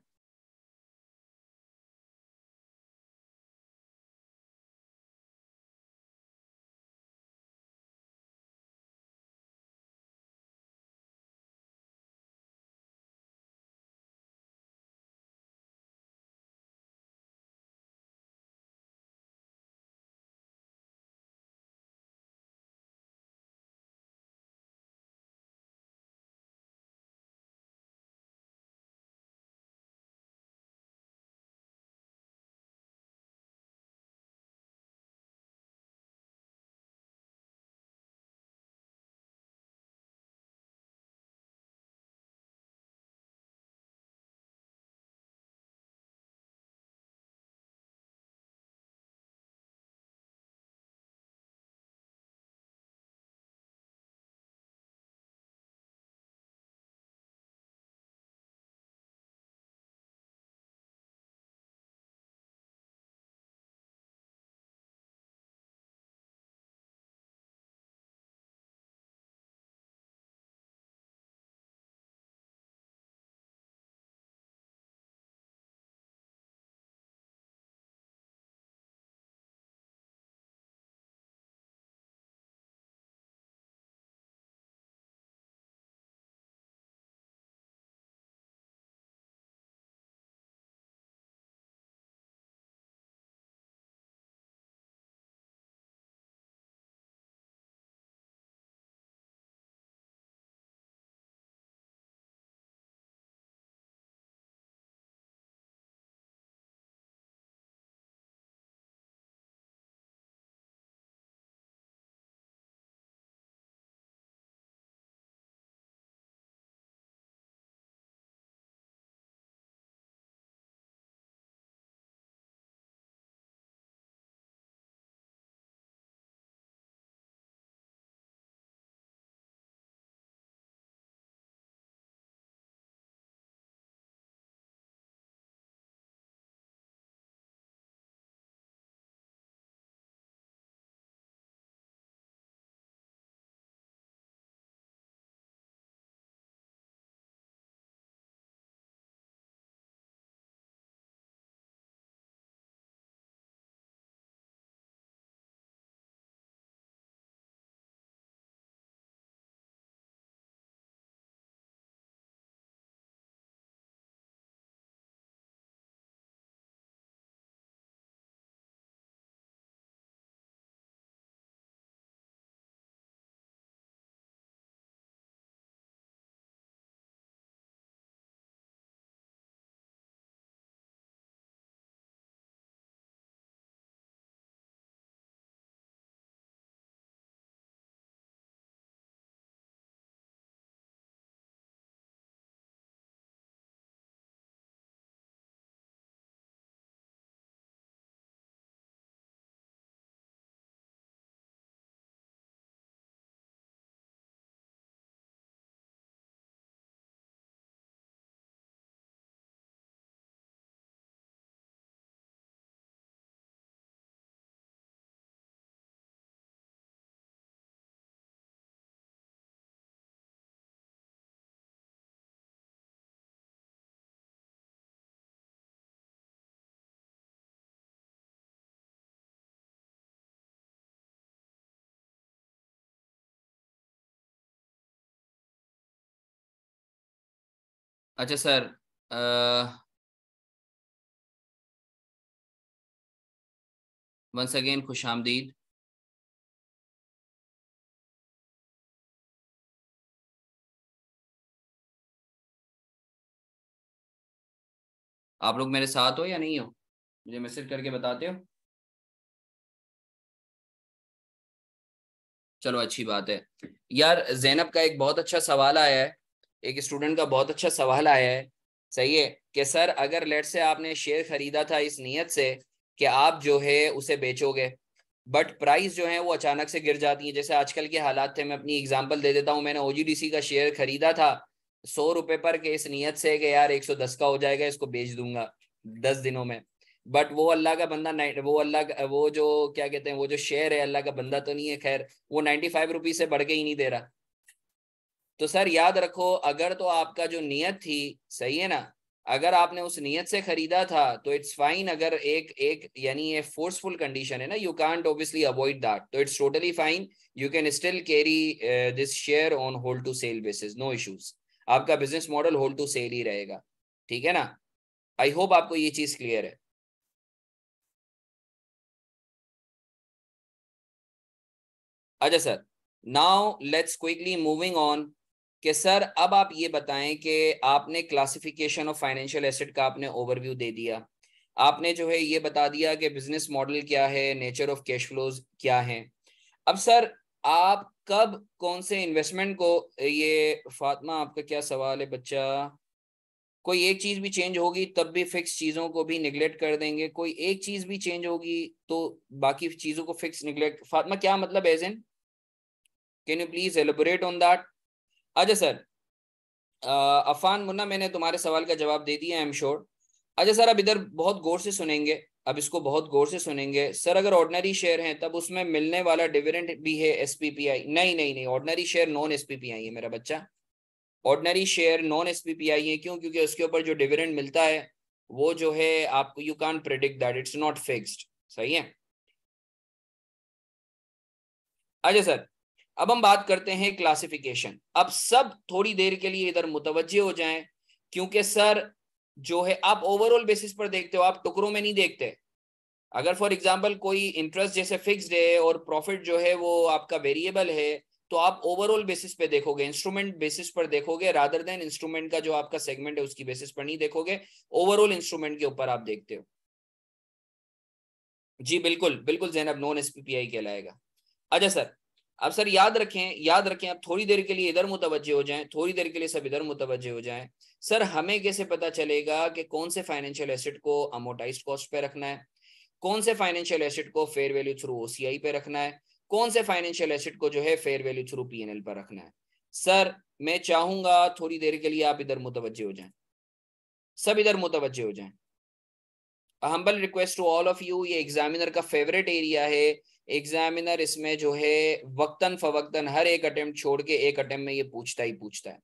Speaker 2: अच्छा सर वंस अगेन खुश आमदीद आप लोग मेरे साथ हो या नहीं हो मुझे मैसेज करके बताते हो
Speaker 1: चलो अच्छी बात है यार जैनब का एक बहुत अच्छा सवाल आया है एक स्टूडेंट का बहुत अच्छा सवाल आया है सही है कि सर अगर लेट से आपने शेयर खरीदा था इस नीयत से कि आप जो है उसे बेचोगे बट प्राइस जो है वो अचानक से गिर जाती है जैसे आजकल के हालात थे मैं अपनी एग्जांपल दे देता हूँ मैंने ओ का शेयर खरीदा था सौ रुपये पर के इस नीयत से कि यार एक सौ दस का हो जाएगा इसको बेच दूंगा दस दिनों में बट वो अल्लाह का बंदा वो अल्लाह वो जो क्या कहते हैं वो जो शेयर है अल्लाह का बंदा तो नहीं है खैर वो नाइन्टी फाइव रुपीज से बढ़ के ही नहीं दे रहा तो सर याद रखो अगर तो आपका जो नीयत थी सही है ना अगर आपने उस नियत से खरीदा था तो इट्स फाइन अगर एक एक यानी ये फोर्सफुल कंडीशन है ना you can't obviously avoid that तो it's totally fine you can still carry this share on hold to sell basis no issues आपका business model hold to sell ही रहेगा ठीक है ना आई होप आपको ये चीज क्लियर है अच्छा sir now let's quickly moving on कि सर अब आप ये बताएं कि आपने क्लासिफिकेशन ऑफ फाइनेंशियल एसेट का आपने ओवरव्यू दे दिया आपने जो है ये बता दिया कि बिजनेस मॉडल क्या है नेचर ऑफ कैश फ्लोज क्या है अब सर आप कब कौन से इन्वेस्टमेंट को ये फातिमा आपका क्या सवाल है बच्चा कोई एक चीज भी चेंज होगी तब भी फिक्स चीजों को भी निगलेक्ट कर देंगे कोई एक चीज भी चेंज होगी तो बाकी चीजों को फिक्स निगलेक्ट फातिमा क्या मतलब as an can you please elaborate on that Ajay sir Affan Munna मैंने तुम्हारे सवाल का जवाब दे दिया I am sure Ajay sir अब इधर बहुत गौर से सुनेंगे अब इसको बहुत गौर से सुनेंगे सर अगर ऑर्डनरी शेयर है तब उसमें मिलने वाला डिविडेंड भी है एस पी पी आई नहीं नहीं नहीं ordinary share non S P P I है मेरा बच्चा ordinary share non S P P I है क्यों क्योंकि उसके ऊपर जो डिविडेंड मिलता है वो जो है आप you can't predict that it's not fixed सही है अजय सर अब हम बात करते हैं क्लासिफिकेशन अब सब थोड़ी देर के लिए इधर मुतवजे हो जाएं क्योंकि सर जो है आप ओवरऑल बेसिस पर देखते हो आप टुकड़ों में नहीं देखते अगर फॉर एग्जाम्पल कोई इंटरेस्ट जैसे फिक्स्ड है और प्रॉफिट जो है वो आपका वेरिएबल है तो आप ओवरऑल बेसिस पे देखोगे इंस्ट्रूमेंट बेसिस पर देखोगे रादर देन इंस्ट्रूमेंट का जो आपका सेगमेंट है उसकी बेसिस पर नहीं देखोगे ओवरऑल इंस्ट्रूमेंट के ऊपर आप देखते हो जी बिल्कुल बिल्कुल जैनब नॉन एसपीपीआई कहलाएगा अच्छा सर अब सर याद रखें याद रखें आप थोड़ी देर के लिए इधर मुतवजे हो जाएं थोड़ी देर के लिए सब इधर मुतवजे हो जाएं सर हमें कैसे पता चलेगा कि कौन से फाइनेंशियल एसेट को अमोटाइज कॉस्ट पे रखना है कौन से फाइनेंशियल एसेट को फेयर वैल्यू थ्रू ओसीआई पे रखना है कौन से फाइनेंशियल एसेट को जो है फेयर वैल्यू थ्रू पी पर रखना है सर मैं चाहूंगा थोड़ी देर के लिए आप इधर मुतवजे हो जाए सब इधर मुतवजे हो जाए humble request to all of you ये एग्जामिनर का फेवरेट एरिया है एग्जामिनर इसमें जो है वक्तन फवक्तन हर एक अटेम्प्ट छोड़ के एक अटेम्प्ट में ये पूछता ही पूछता है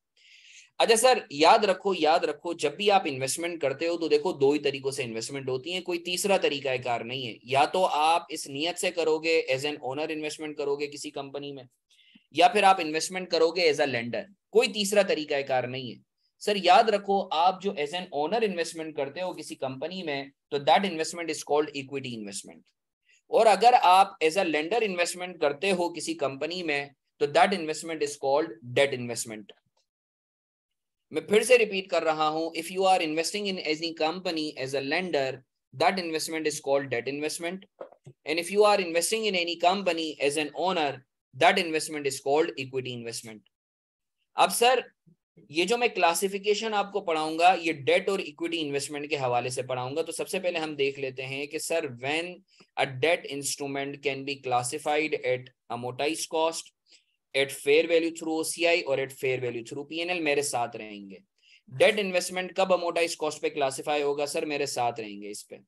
Speaker 1: अच्छा सर याद रखो याद रखो जब भी आप इन्वेस्टमेंट करते हो तो देखो दो ही तरीकों से इन्वेस्टमेंट होती है कोई तीसरा तरीका है कार नहीं है या तो आप इस नियत से करोगे एज एन ओनर इन्वेस्टमेंट करोगे किसी कंपनी में या फिर आप इन्वेस्टमेंट करोगे एज अ लेंडर कोई तीसरा तरीका है कार नहीं है सर याद रखो आप जो एज एन ओनर इन्वेस्टमेंट करते हो किसी कंपनी में तो that investment is called equity investment और अगर आप एज अ लेंडर इन्वेस्टमेंट करते हो किसी कंपनी में तो that investment is called debt investment मैं फिर से रिपीट कर रहा हूं if you are investing in any company as a lender that investment is called debt investment and if you are investing in any company as an owner that investment is called equity investment अब sir ये जो मैं classification आपको पढ़ाऊंगा ये date और equity investment के हवाले से पढ़ाऊंगा तो सबसे पहले हम देख लेते हैं कि sir when a debt instrument can be classified at amortise cost at fair value through OCI और at fair value through PNL मेरे साथ रहेंगे डेट इन्वेस्टमेंट कब अमोटाइज कॉस्ट पे क्लासीफाई होगा सर मेरे साथ रहेंगे इस पे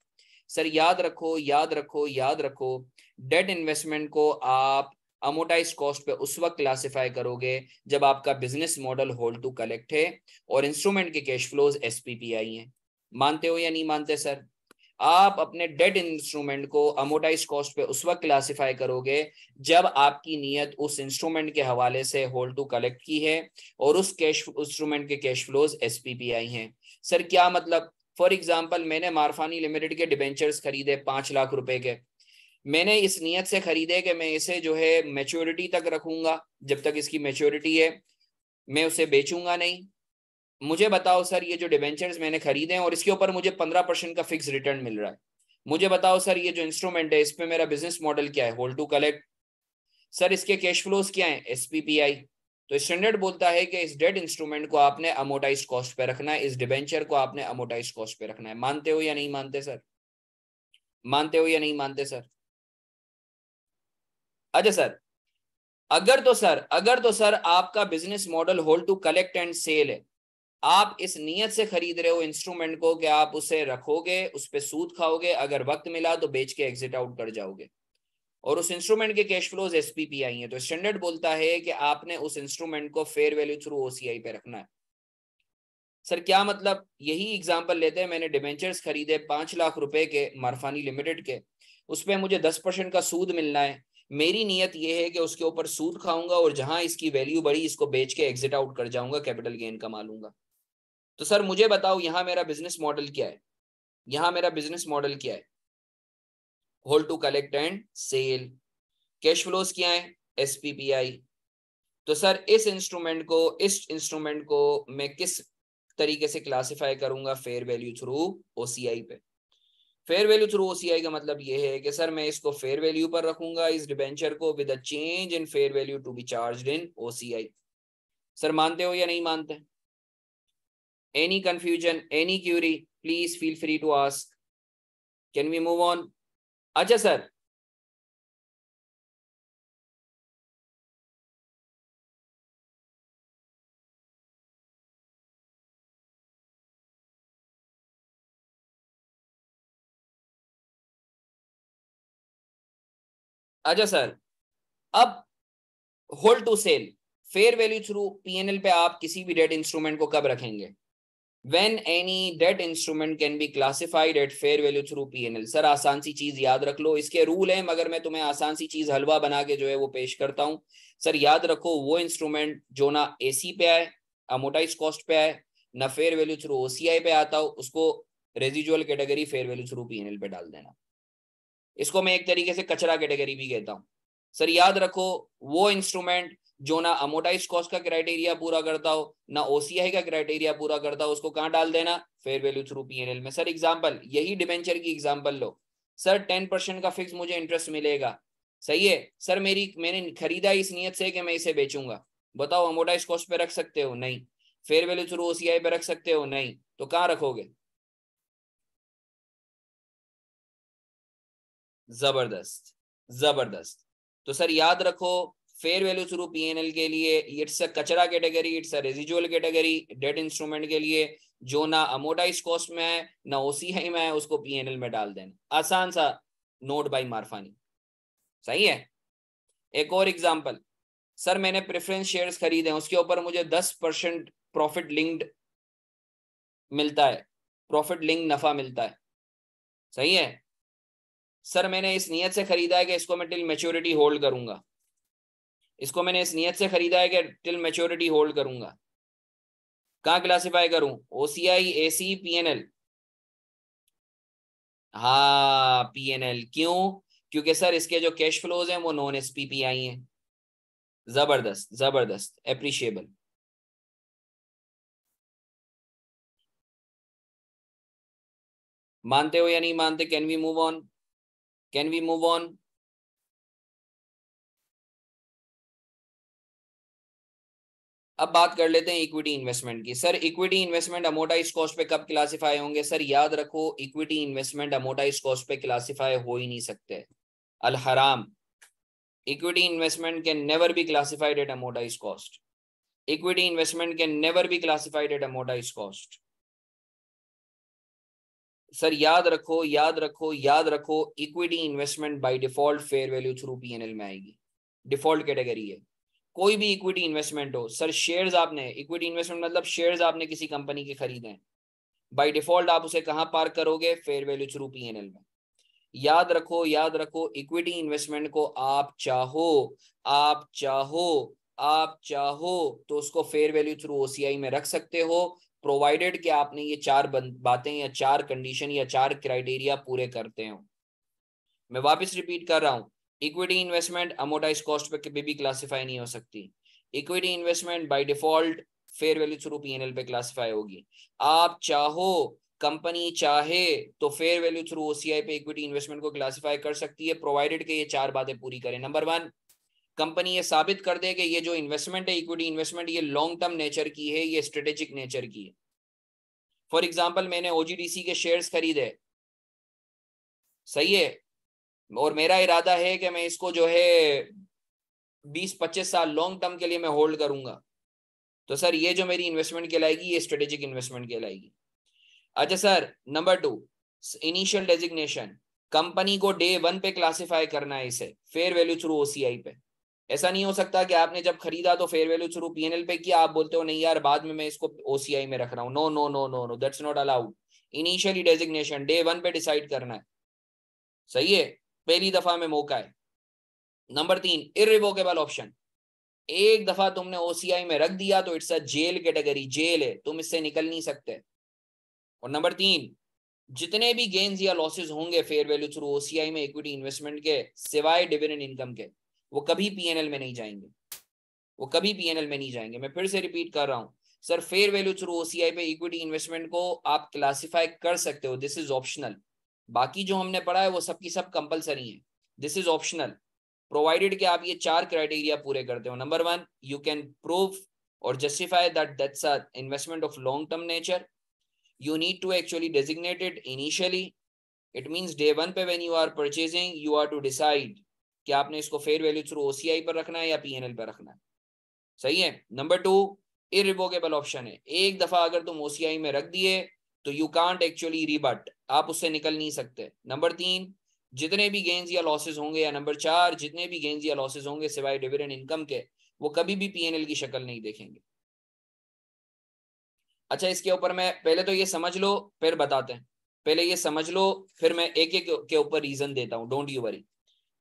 Speaker 1: सर याद रखो याद रखो याद रखो डेट इन्वेस्टमेंट को आप अमोटाइज कॉस्ट पे उस वक्त क्लासिफाई करोगे जब आपका business model hold to collect है और इंस्ट्रूमेंट के कैश फ्लोज एस एसपीपीआई हैं मानते हो या नहीं मानते सर आप अपने डेट इंस्ट्रूमेंट को अमोटाइज कॉस्ट पे उस वक्त क्लासिफाई करोगे जब आपकी नियत उस इंस्ट्रूमेंट के हवाले से होल्ड टू कलेक्ट की है और उस कैश इंस्ट्रूमेंट के कैश फ्लोज एस हैं सर क्या मतलब फॉर एग्जाम्पल मैंने मारफानी लिमिटेड के डिबेंचर्स खरीदे पांच लाख रुपए के मैंने इस नीयत से खरीदे कि मैं इसे जो है मेच्योरिटी तक रखूंगा जब तक इसकी मेच्योरिटी है मैं उसे बेचूंगा नहीं मुझे बताओ सर ये जो डिवेंचर्स मैंने खरीदे हैं और इसके ऊपर मुझे पंद्रह परसेंट का फिक्स रिटर्न मिल रहा है मुझे बताओ सर ये जो इंस्ट्रूमेंट है इस पर मेरा बिजनेस मॉडल क्या है होल्ड टू कलेक्ट सर इसके कैश फ्लोज क्या है एस तो स्टैंडर्ड बोलता है कि इस डेट इंस्ट्रूमेंट को आपने अमोटाइज कॉस्ट पे रखना है इस डिबेंचर को आपने अमोटाइज कॉस्ट पे रखना है मानते हो या नहीं मानते सर मानते हो या नहीं मानते सर अच्छा सर अगर तो सर अगर तो सर आपका business model hold to collect and sell है आप इस नीयत से खरीद रहे हो इंस्ट्रूमेंट को कि आप उसे रखोगे उस पर सूद खाओगे अगर वक्त मिला तो बेच के एग्जिट आउट कर जाओगे और उस इंस्ट्रूमेंट के cash flows S P P I है तो स्टैंडर्ड बोलता है कि आपने उस इंस्ट्रूमेंट को फेयर वैल्यू थ्रू ओसीआई पे रखना है सर क्या मतलब यही एग्जाम्पल लेते हैं मैंने डिवेंचर्स खरीदे पांच लाख रुपए के मारफानी लिमिटेड के उस पर मुझे दस परसेंट का सूद मिलना है मेरी नियत ये है कि उसके ऊपर सूद खाऊंगा और जहां इसकी वैल्यू बढ़ी इसको बेच के एग्जिट आउट कर जाऊंगा कैपिटल गेन कमा लूंगा तो सर मुझे बताओ यहाँ मेरा बिजनेस मॉडल क्या है यहाँ मेरा बिजनेस मॉडल क्या है hold to collect and sell cash flows क्या है एसपीपीआई तो सर इस इंस्ट्रूमेंट को इस इंस्ट्रूमेंट को मैं किस तरीके से क्लासिफाई करूंगा फेयर वैल्यू थ्रू ओसीआई पे फेयर वैल्यू थ्रू ओसीआई का मतलब ये है कि सर मैं इसको फेयर वैल्यू पर रखूंगा इस डिबेंचर को with a change in fair value to be charge in OCI sir मानते हो या नहीं मानते any confusion any query please feel free to ask can we move on अच्छा सर अच्छा सर अब hold to sell fair value through PNL पे आप किसी भी डेट इंस्ट्रूमेंट को कब रखेंगे when debt instrument can be classified at fair value through P N L sir आसान सी चीज याद रख लो इसके रूल है मगर मैं तुम्हें आसान सी चीज हलवा बना के जो है वो पेश करता हूँ सर याद रखो वो इंस्ट्रूमेंट जो ना ए सी पे आए अमोटाइज कॉस्ट पे आए ना फेयर वैल्यू थ्रू ओसीआई पे आता हो उसको residual category fair value through P N L पे डाल देना इसको मैं एक तरीके से कचरा कैटेगरी भी कहता हूँ सर याद रखो वो इंस्ट्रूमेंट जो ना अमोटाइज कॉस्ट का क्राइटेरिया पूरा करता हो ना ओसीआई का क्राइटेरिया पूरा करता हो उसको कहाँ डाल देना फेयर वैल्यू थ्रू एल में सर एग्जाम्पल यही डिबेंचर की एग्जाम्पल लो सर टेन परसेंट का फिक्स मुझे इंटरेस्ट मिलेगा सही है सर मेरी मैंने खरीदा इस नियत से कि मैं इसे बेचूंगा बताओ अमोटाइज कॉस्ट पे रख सकते हो नहीं फेयर वैल्यू थ्रू ओसीआई पे रख सकते हो नहीं तो कहाँ रखोगे जबरदस्त जबरदस्त तो सर याद रखो फेयर वैल्यू थ्रू एल के लिए इट्स अ कचरा category it's a residual category debt instrument के लिए जो ना अमोडाइज कॉस्ट में है ना ओसीआई में है उसको एल में डाल देना आसान सा नोट बाई मारफानी सही है एक और एग्जाम्पल सर मैंने प्रेफरेंस शेयर्स खरीदे उसके ऊपर मुझे दस परसेंट प्रॉफिट लिंक्ड मिलता है प्रॉफिट लिंक नफा मिलता है सही है सर मैंने इस नियत से खरीदा है कि इसको मैं टिल मेच्योरिटी होल्ड करूंगा इसको मैंने इस नीयत से खरीदा है कि टिल मेच्योरिटी होल्ड करूंगा कहाँ क्लासीफाई करूं I A C P N L हा पी एन एल क्यों क्योंकि सर इसके जो कैश फ्लोज हैं वो non S P P I हैं जबरदस्त जबरदस्त अप्रिशिएबल
Speaker 2: मानते हो या नहीं मानते can we move on Can we move on?
Speaker 1: अब बात कर लेते हैं इक्विटी इन्वेस्टमेंट की sir equity investment amortise cost पे कब क्लासिफाई होंगे सर याद रखो इक्विटी इन्वेस्टमेंट अमोटाइज कॉस्ट पे क्लासिफाई हो ही नहीं सकते अल हराम equity investment can never be classified at amortise cost equity investment can never be classified at amortise cost sir याद रखो याद रखो याद रखो equity investment by default fair value through PNL में आएगी डिफॉल्ट कैटेगरी है कोई भी इक्विटी इन्वेस्टमेंट हो सर शेयर्स आपने इक्विटी इन्वेस्टमेंट मतलब शेयर्स आपने किसी कंपनी के खरीदे हैं बाय डिफॉल्ट आप उसे कहाँ पार करोगे फेयर वैल्यू थ्रू पी में याद रखो याद रखो इक्विटी इन्वेस्टमेंट को आप चाहो आप चाहो आप चाहो तो उसको फेयर वैल्यू थ्रू ओसीआई में रख सकते हो प्रोवाइडेड कि आपने ये चार बातें या चार कंडीशन या चार क्राइटेरिया पूरे करते हो मैं वापस रिपीट कर रहा हूँ इक्विटी इन्वेस्टमेंट अमोटाइज कॉस्ट पे कभी भी क्लासिफाई नहीं हो सकती equity investment by default fair value through P पे क्लासिफाई होगी आप चाहो कंपनी चाहे तो फेयर वैल्यू थ्रू ओसीआई पे इक्विटी इन्वेस्टमेंट को क्लासिफाई कर सकती है प्रोवाइडेड के ये चार बातें पूरी करें नंबर वन कंपनी ये साबित कर दे कि ये जो इन्वेस्टमेंट है इक्विटी इन्वेस्टमेंट ये लॉन्ग टर्म नेचर की है ये स्ट्रेटेजिक नेचर की है फॉर एग्जाम्पल मैंने ओ के शेयर्स खरीदे सही है और मेरा इरादा है कि मैं इसको जो है बीस पच्चीस साल लॉन्ग टर्म के लिए मैं होल्ड करूंगा तो सर ये जो मेरी इन्वेस्टमेंट कहलाएगी ये स्ट्रेटेजिक इन्वेस्टमेंट कहलाएगी अच्छा sir number two initial designation company को डे वन पे क्लासिफाई करना है इसे फेयर वैल्यू थ्रू ओसीआई पे ऐसा नहीं हो सकता कि आपने जब खरीदा तो फेयर वैल्यू थ्रू पी पे किया आप बोलते हो नहीं यार बाद में मैं इसको ओसीआई में रख रहा हूँ no no no no no that's not allowed initially designation day one पे डिसाइड करना है सही है पहली दफा में मौका है नंबर तीन इरिवोकेबल ऑप्शन एक दफा तुमने ओसीआई में रख दिया तो it's a jail category jail है तुम इससे निकल नहीं सकते और नंबर तीन जितने भी गेन्स या लॉसेस होंगे फेयर वैल्यू थ्रू ओसीआई में इक्विटी इन्वेस्टमेंट के सिवाय डिविडेंड इनकम के वो कभी पी में नहीं जाएंगे वो कभी पी में नहीं जाएंगे मैं फिर से रिपीट कर रहा हूँ sir fair value through OCI पे इक्विटी इन्वेस्टमेंट को आप क्लासिफाई कर सकते हो दिस इज ऑप्शनल बाकी जो हमने पढ़ा है वो सबकी सब कंपलसरी है दिस इज ऑप्शनल प्रोवाइडेड कि आप ये चार क्राइटेरिया पूरे करते हो number one you can prove और justify that that's a investment of long term nature you need to actually designated initially it mean day one पे when you are purchasing you are to decide कि आपने इसको fair value through OCI पर रखना है या P पर रखना है सही है नंबर टू इिवोकेबल ऑप्शन है एक दफा अगर तुम ओसीआई में रख दिए तो यू कांट एक्चुअली रिबट आप उससे निकल नहीं सकते नंबर तीन जितने भी गेंस या लॉसेज होंगे या नंबर चार जितने भी गेंस या लॉसेज होंगे सिवाय डिविडेंड इनकम के वो कभी भी पी की शक्ल नहीं देखेंगे अच्छा इसके ऊपर मैं पहले तो ये समझ लो फिर बताते हैं पहले ये समझ लो फिर मैं एक एक के ऊपर रीजन देता हूँ डोंट यू वरी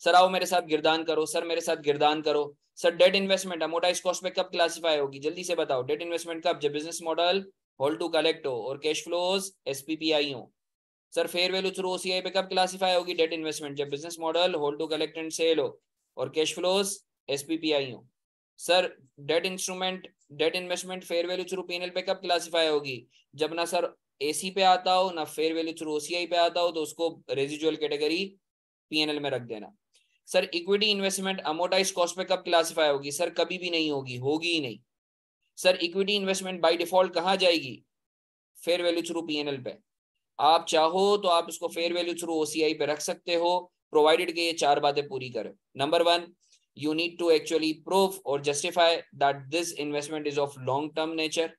Speaker 1: सर आओ मेरे साथ गिरदान करो सर मेरे साथ गिरदान करो सर डेट इन्वेस्टमेंट है इस कॉस्ट में कब क्लासिफाई होगी जल्दी से बताओ डेट इन्वेस्टमेंट कब जब business model hold to collect हो और कैश फ्लोज एसपीपीआई हो sir fair value through OCI पे कब क्लासिफाई होगी डेट इन्वेस्टमेंट जब business model hold to collect and sell हो और कैश फ्लोज एसपीपीआई हो sir debt instrument debt investment fair value through L पे कब क्लासिफाई होगी जब ना सर सी पे आता हो ना फेयर वैल्यू थ्रू ओसीआई पे आता हो तो उसको रेजिजुअल कैटेगरी एल में रख देना sir equity investment amortise cost में कब क्लासीफाई होगी सर कभी भी नहीं होगी होगी ही नहीं sir equity investment by default कहाँ जाएगी फेयर वैल्यू थ्रू पीएनएल पे आप चाहो तो आप इसको फेयर वैल्यू थ्रू ओसीआई पे रख सकते हो प्रोवाइडेड के ये चार बातें पूरी करें number one you need to actually prove और justify that this investment is of long term nature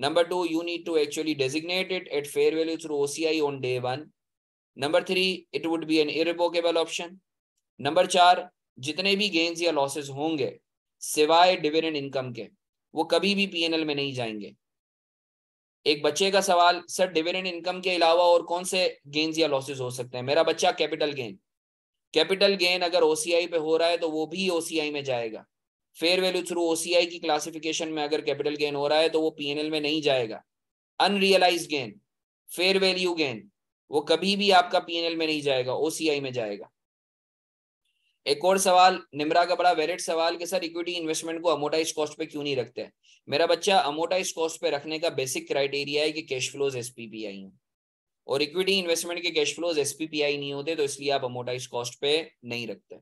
Speaker 1: number two you need to actually designate it at fair value through OCI on day one number three it would be an irrevocable option number चार जितने भी gains या losses होंगे सिवाय dividend income के वो कभी भी पीएनएल में नहीं जाएंगे एक बच्चे का सवाल सर डिविडेंड इनकम के अलावा और कौन से गेंस या लॉसेस हो सकते हैं मेरा बच्चा कैपिटल गेन कैपिटल गेन अगर ओसीआई पे हो रहा है तो वो भी ओसीआई में जाएगा फेयर वैल्यू थ्रू ओसीआई की क्लासिफिकेशन में अगर कैपिटल गेन हो रहा है तो वो पीएनएल में नहीं जाएगा unrealised gain fair value gain वो कभी भी आपका पीएनएल में नहीं जाएगा ओसीआई में जाएगा एक और सवाल निमरा का बड़ा वेरिड सवाल कि सर इक्विटी इन्वेस्टमेंट को अमोटाइज कॉस्ट पे क्यों नहीं रखते हैं मेरा बच्चा अमोटाइज कॉस्ट पे रखने का बेसिक क्राइटेरिया है कि कैश फ्लोज एसपीपीआई हैं और इक्विटी इन्वेस्टमेंट के कैश फ्लोज एसपीपीआई नहीं होते तो इसलिए आप अमोटाइज कॉस्ट पे नहीं रखते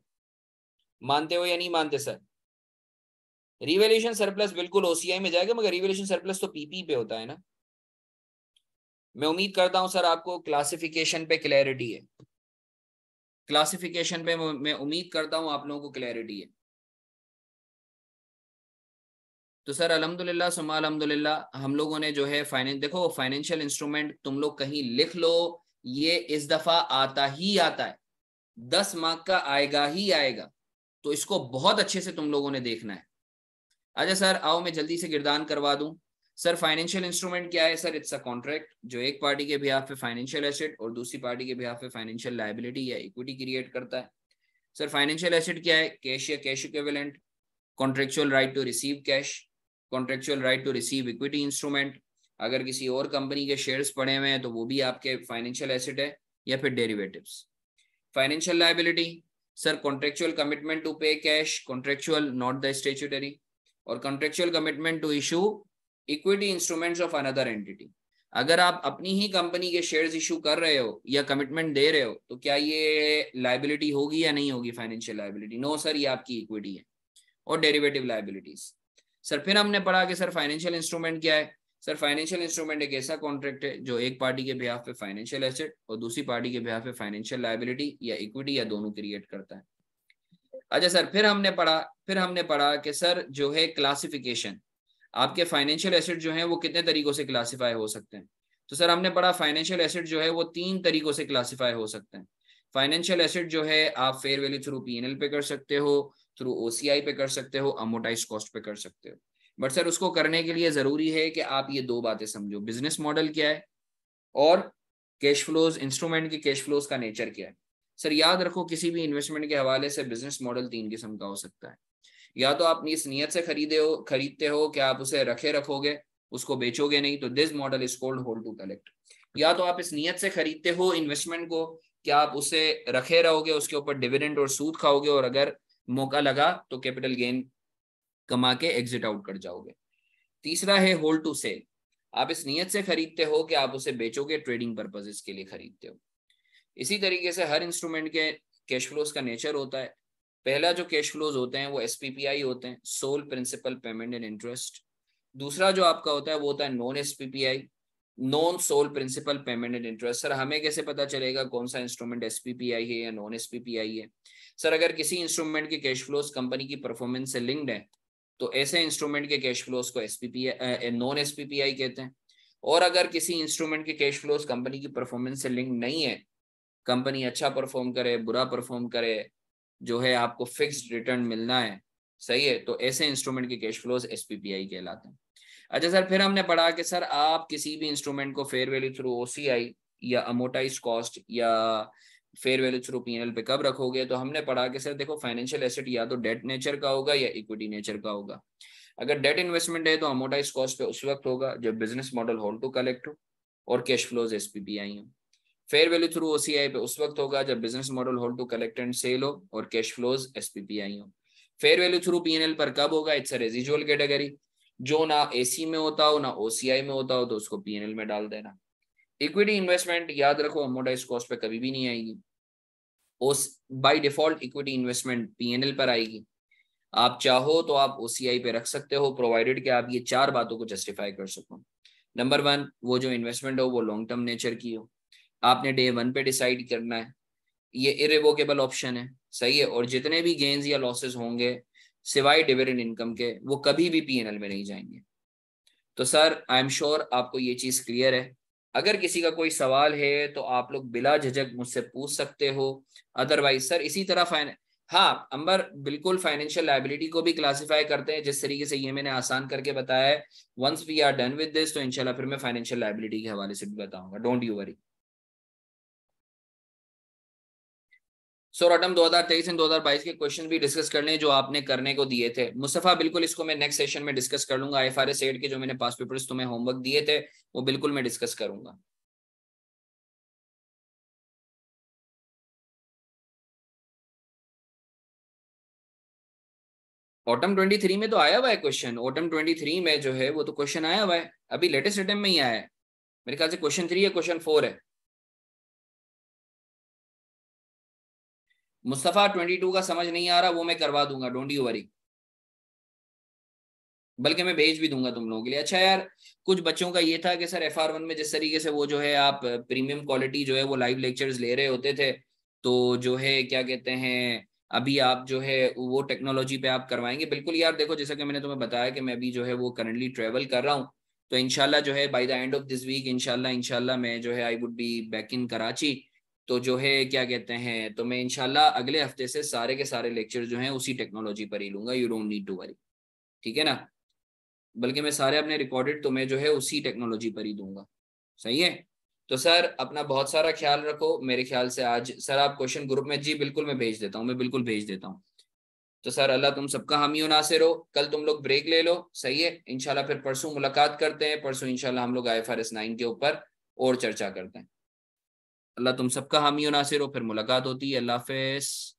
Speaker 1: मानते हो या नहीं मानते सर रिवेल्यूशन सरप्लस बिल्कुल ओसीआई में जाएगा मगर रिवेल्यूशन सरप्लस तो पीपी पे होता है ना मैं उम्मीद करता हूं सर आपको क्लासिफिकेशन पे क्लैरिटी है क्लासिफिकेशन पे मैं उम्मीद करता हूँ आप लोगों को क्लैरिटी है तो सर अलहमदुल्ला सुमा अलहमदुल्ला हम लोगों ने जो है फाइनेंस देखो फाइनेंशियल इंस्ट्रूमेंट तुम लोग कहीं लिख लो ये इस दफा आता ही आता है दस मार्क का आएगा ही आएगा तो इसको बहुत अच्छे से तुम लोगों ने देखना है अच्छा सर आओ मैं जल्दी से गिरदान करवा दूं सर फाइनेंशियल इंस्ट्रूमेंट क्या है सर इट्स अ कॉन्ट्रैक्ट जो एक पार्टी के बिहाफ पे फाइनेंशियल एसेट और दूसरी पार्टी के बिहाफ पे फाइनेंशियल लाइबिलिटी या इक्विटी क्रिएट करता है सर फाइनेंशियल एसेट क्या है कैश या cash equivalent contractual right to receive cash contractual right to receive equity instrument अगर किसी और कंपनी के शेयर्स पड़े हुए हैं तो वो भी आपके फाइनेंशियल एसेट है या फिर derivative financial liability sir contractual commitment to pay cash contractual not the statutory और contractual commitment to issue equity instruments of another entity अगर आप अपनी ही कंपनी के शेयर्स इशू कर रहे हो या कमिटमेंट दे रहे हो तो क्या ये लाइबिलिटी होगी या नहीं होगी फाइनेंशियल लाइबिलिटी नो सर ये आपकी इक्विटी है और डेरिवेटिव लाइबिलिटीज सर फिर हमने पढ़ा कि सर फाइनेंशियल इंस्ट्रूमेंट क्या है सर फाइनेंशियल इंस्ट्रूमेंट एक ऐसा कॉन्ट्रैक्ट है जो एक पार्टी के बिहार पे फाइनेंशियल एसेट और दूसरी पार्टी के ब्याह पे फाइनेंशियल लाइबिलिटी या इक्विटी या दोनों क्रिएट करता है अच्छा सर फिर हमने पढ़ा फिर हमने पढ़ा कि सर जो है क्लासिफिकेशन आपके फाइनेंशियल एसेट जो है वो कितने तरीकों से क्लासीफाई हो सकते हैं तो सर हमने पढ़ा फाइनेंशियल एसेट जो है वो तीन तरीकों से क्लासीफाई हो सकते हैं फाइनेंशियल एसेट जो है आप फेयर वैल्यू थ्रू पी पे कर सकते हो थ्रू ओसीआई पे कर सकते हो अमोटाइज कॉस्ट पे कर सकते हो बट सर उसको करने के लिए जरूरी है कि आप ये दो बातें समझो बिजनेस मॉडल क्या है और कैश फ्लोज इंस्ट्रूमेंट के कैश फ्लोज का नेचर क्या है सर याद रखो किसी भी इन्वेस्टमेंट के हवाले से बिजनेस मॉडल तीन किस्म का हो सकता है या तो आप इस नीयत से खरीदे हो खरीदते हो कि आप उसे रखे रखोगे उसको बेचोगे नहीं तो this model is called hold to collect या तो आप इस नीयत से खरीदते हो इन्वेस्टमेंट को कि आप उसे रखे रहोगे उसके ऊपर डिविडेंड और सूद खाओगे और अगर मौका लगा तो कैपिटल गेन कमा के एग्जिट आउट कर जाओगे तीसरा है होल्ड टू सेल आप इस नीयत से खरीदते हो कि आप उसे बेचोगे ट्रेडिंग पर्पजेस के लिए खरीदते हो इसी तरीके से हर इंस्ट्रूमेंट के कैश फ्लोस का नेचर होता है पहला जो कैश फ्लोज होते हैं वो आई होते हैं sole principal payment and interest दूसरा जो आपका होता है वो होता है non I non sole principal payment and interest sir हमें कैसे पता चलेगा कौन सा इंस्ट्रूमेंट आई है या नॉन आई है सर अगर किसी इंस्ट्रूमेंट के कैश फ्लोज कंपनी की परफॉर्मेंस से लिंक्ड है तो ऐसे इंस्ट्रूमेंट के कैश फ्लोज को आई नॉन आई कहते हैं और अगर किसी इंस्ट्रूमेंट के कैश फ्लोज कंपनी की परफॉर्मेंस से लिंक नहीं है कंपनी अच्छा परफॉर्म करे बुरा परफॉर्म करे जो है आपको फिक्स रिटर्न मिलना है सही है तो ऐसे इंस्ट्रूमेंट के कैश फ्लोज एस कहलाते हैं अच्छा सर फिर हमने पढ़ा कि सर आप किसी भी इंस्ट्रूमेंट को फेयर वैल्यू थ्रू ओ या अमोटाइज कॉस्ट या फेयर वैल्यू थ्रू पी पे कब रखोगे तो हमने पढ़ा कि सर देखो फाइनेंशियल एसेट या तो डेट नेचर का होगा या इक्विटी नेचर का होगा अगर डेट इन्वेस्टमेंट है तो अमोटाइज कॉस्ट पे उस वक्त होगा जब business model hold to collect हो और कैश फ्लोज आई हो फेयर वैल्यू थ्रू ओसीआई पे उस वक्त होगा जब business model hold to collect and sell हो और कैश फ्लोज एसपीपीआई हो फेयर वैल्यू थ्रू पीएनएल पर कब होगा इट्स अ रेजिजुअल कैटेगरी जो ना एसी में होता हो ना ओसीआई में होता हो तो उसको पीएनएल में डाल देना इक्विटी इन्वेस्टमेंट याद रखो अमोटाइज कॉस्ट पे कभी भी नहीं आएगी by default equity investment PNL पर आएगी आप चाहो तो आप ओसीआई पे रख सकते हो प्रोवाइडेड कि आप ये चार बातों को जस्टिफाई कर सको नंबर वन वो जो इन्वेस्टमेंट हो वो लॉन्ग टर्म नेचर की हो आपने डे वन पे डिसाइड करना है ये इरेवोकेबल ऑप्शन है सही है और जितने भी गेंस या लॉसेस होंगे सिवाय डिविडेंड इनकम के वो कभी भी पी में नहीं जाएंगे तो सर आई एम श्योर आपको ये चीज क्लियर है अगर किसी का कोई सवाल है तो आप लोग बिला झक मुझसे पूछ सकते हो अदरवाइज सर इसी तरह फाइन हाँ अंबर बिल्कुल फाइनेंशियल लाइबिलिटी को भी क्लासिफाई करते हैं जिस तरीके से ये मैंने आसान करके बताया है once we are done with this तो इंशाल्लाह फिर मैं फाइनेंशियल लाइबिलिटी के हवाले से भी बताऊंगा डोंट यू वरी सौर आटम 2023 एंड 2022 के क्वेश्चन भी डिस्कस करने जो आपने करने को दिए थे मुस्तफ़ा बिल्कुल इसको मैं नेक्स्ट सेशन में डिस्कस कर लूंगा एफ आर एस एड के जो मैंने पास पेपर्स तुम्हें होमवर्क दिए थे वो बिल्कुल मैं डिस्कस करूंगा ऑटम 23 में तो आया हुआ है क्वेश्चन ऑटम 23 में जो है वो तो क्वेश्चन आया हुआ है अभी लेटेस्ट अटेम्प्ट में ही आया है मेरे ख्याल से क्वेश्चन थ्री है क्वेश्चन फोर है
Speaker 2: मुस्तफ़ा ट्वेंटी टू का समझ नहीं आ
Speaker 1: रहा वो मैं करवा दूंगा डोंट यू वरी बल्कि मैं भेज भी दूंगा तुम लोगों के लिए अच्छा यार कुछ बच्चों का ये था कि सर एफ आर वन में जिस तरीके से वो जो है आप प्रीमियम क्वालिटी जो है वो लाइव लेक्चर्स ले रहे होते थे तो जो है क्या कहते हैं अभी आप जो है वो टेक्नोलॉजी पे आप करवाएंगे बिल्कुल यार देखो जैसा कि मैंने तुम्हें बताया कि मैं अभी जो है वो करंटली ट्रेवल कर रहा हूँ तो इनशाला जो है by the end of this week इनशाला इनशाला मैं जो है I would be back in Karachi तो जो है क्या कहते हैं तो मैं इनशाला अगले हफ्ते से सारे के सारे लेक्चर जो हैं उसी टेक्नोलॉजी पर ही लूंगा you don't need to worry ठीक है ना बल्कि मैं सारे अपने रिकॉर्डेड तो मैं जो है उसी टेक्नोलॉजी पर ही दूंगा सही है तो सर अपना बहुत सारा ख्याल रखो मेरे ख्याल से आज सर आप क्वेश्चन ग्रुप में जी बिल्कुल मैं भेज देता हूँ मैं बिल्कुल भेज देता हूँ तो सर अल्लाह तुम सबका हामी नासिर हो कल तुम लोग ब्रेक ले लो सही है इनशाला फिर परसों मुलाकात करते हैं परसों इनशाला हम लोग आई फर एस नाइन के ऊपर और चर्चा करते हैं अल्लाह तुम सबका हामी नासिर हो फिर मुलाकात होती है अल्लाह हाफिज़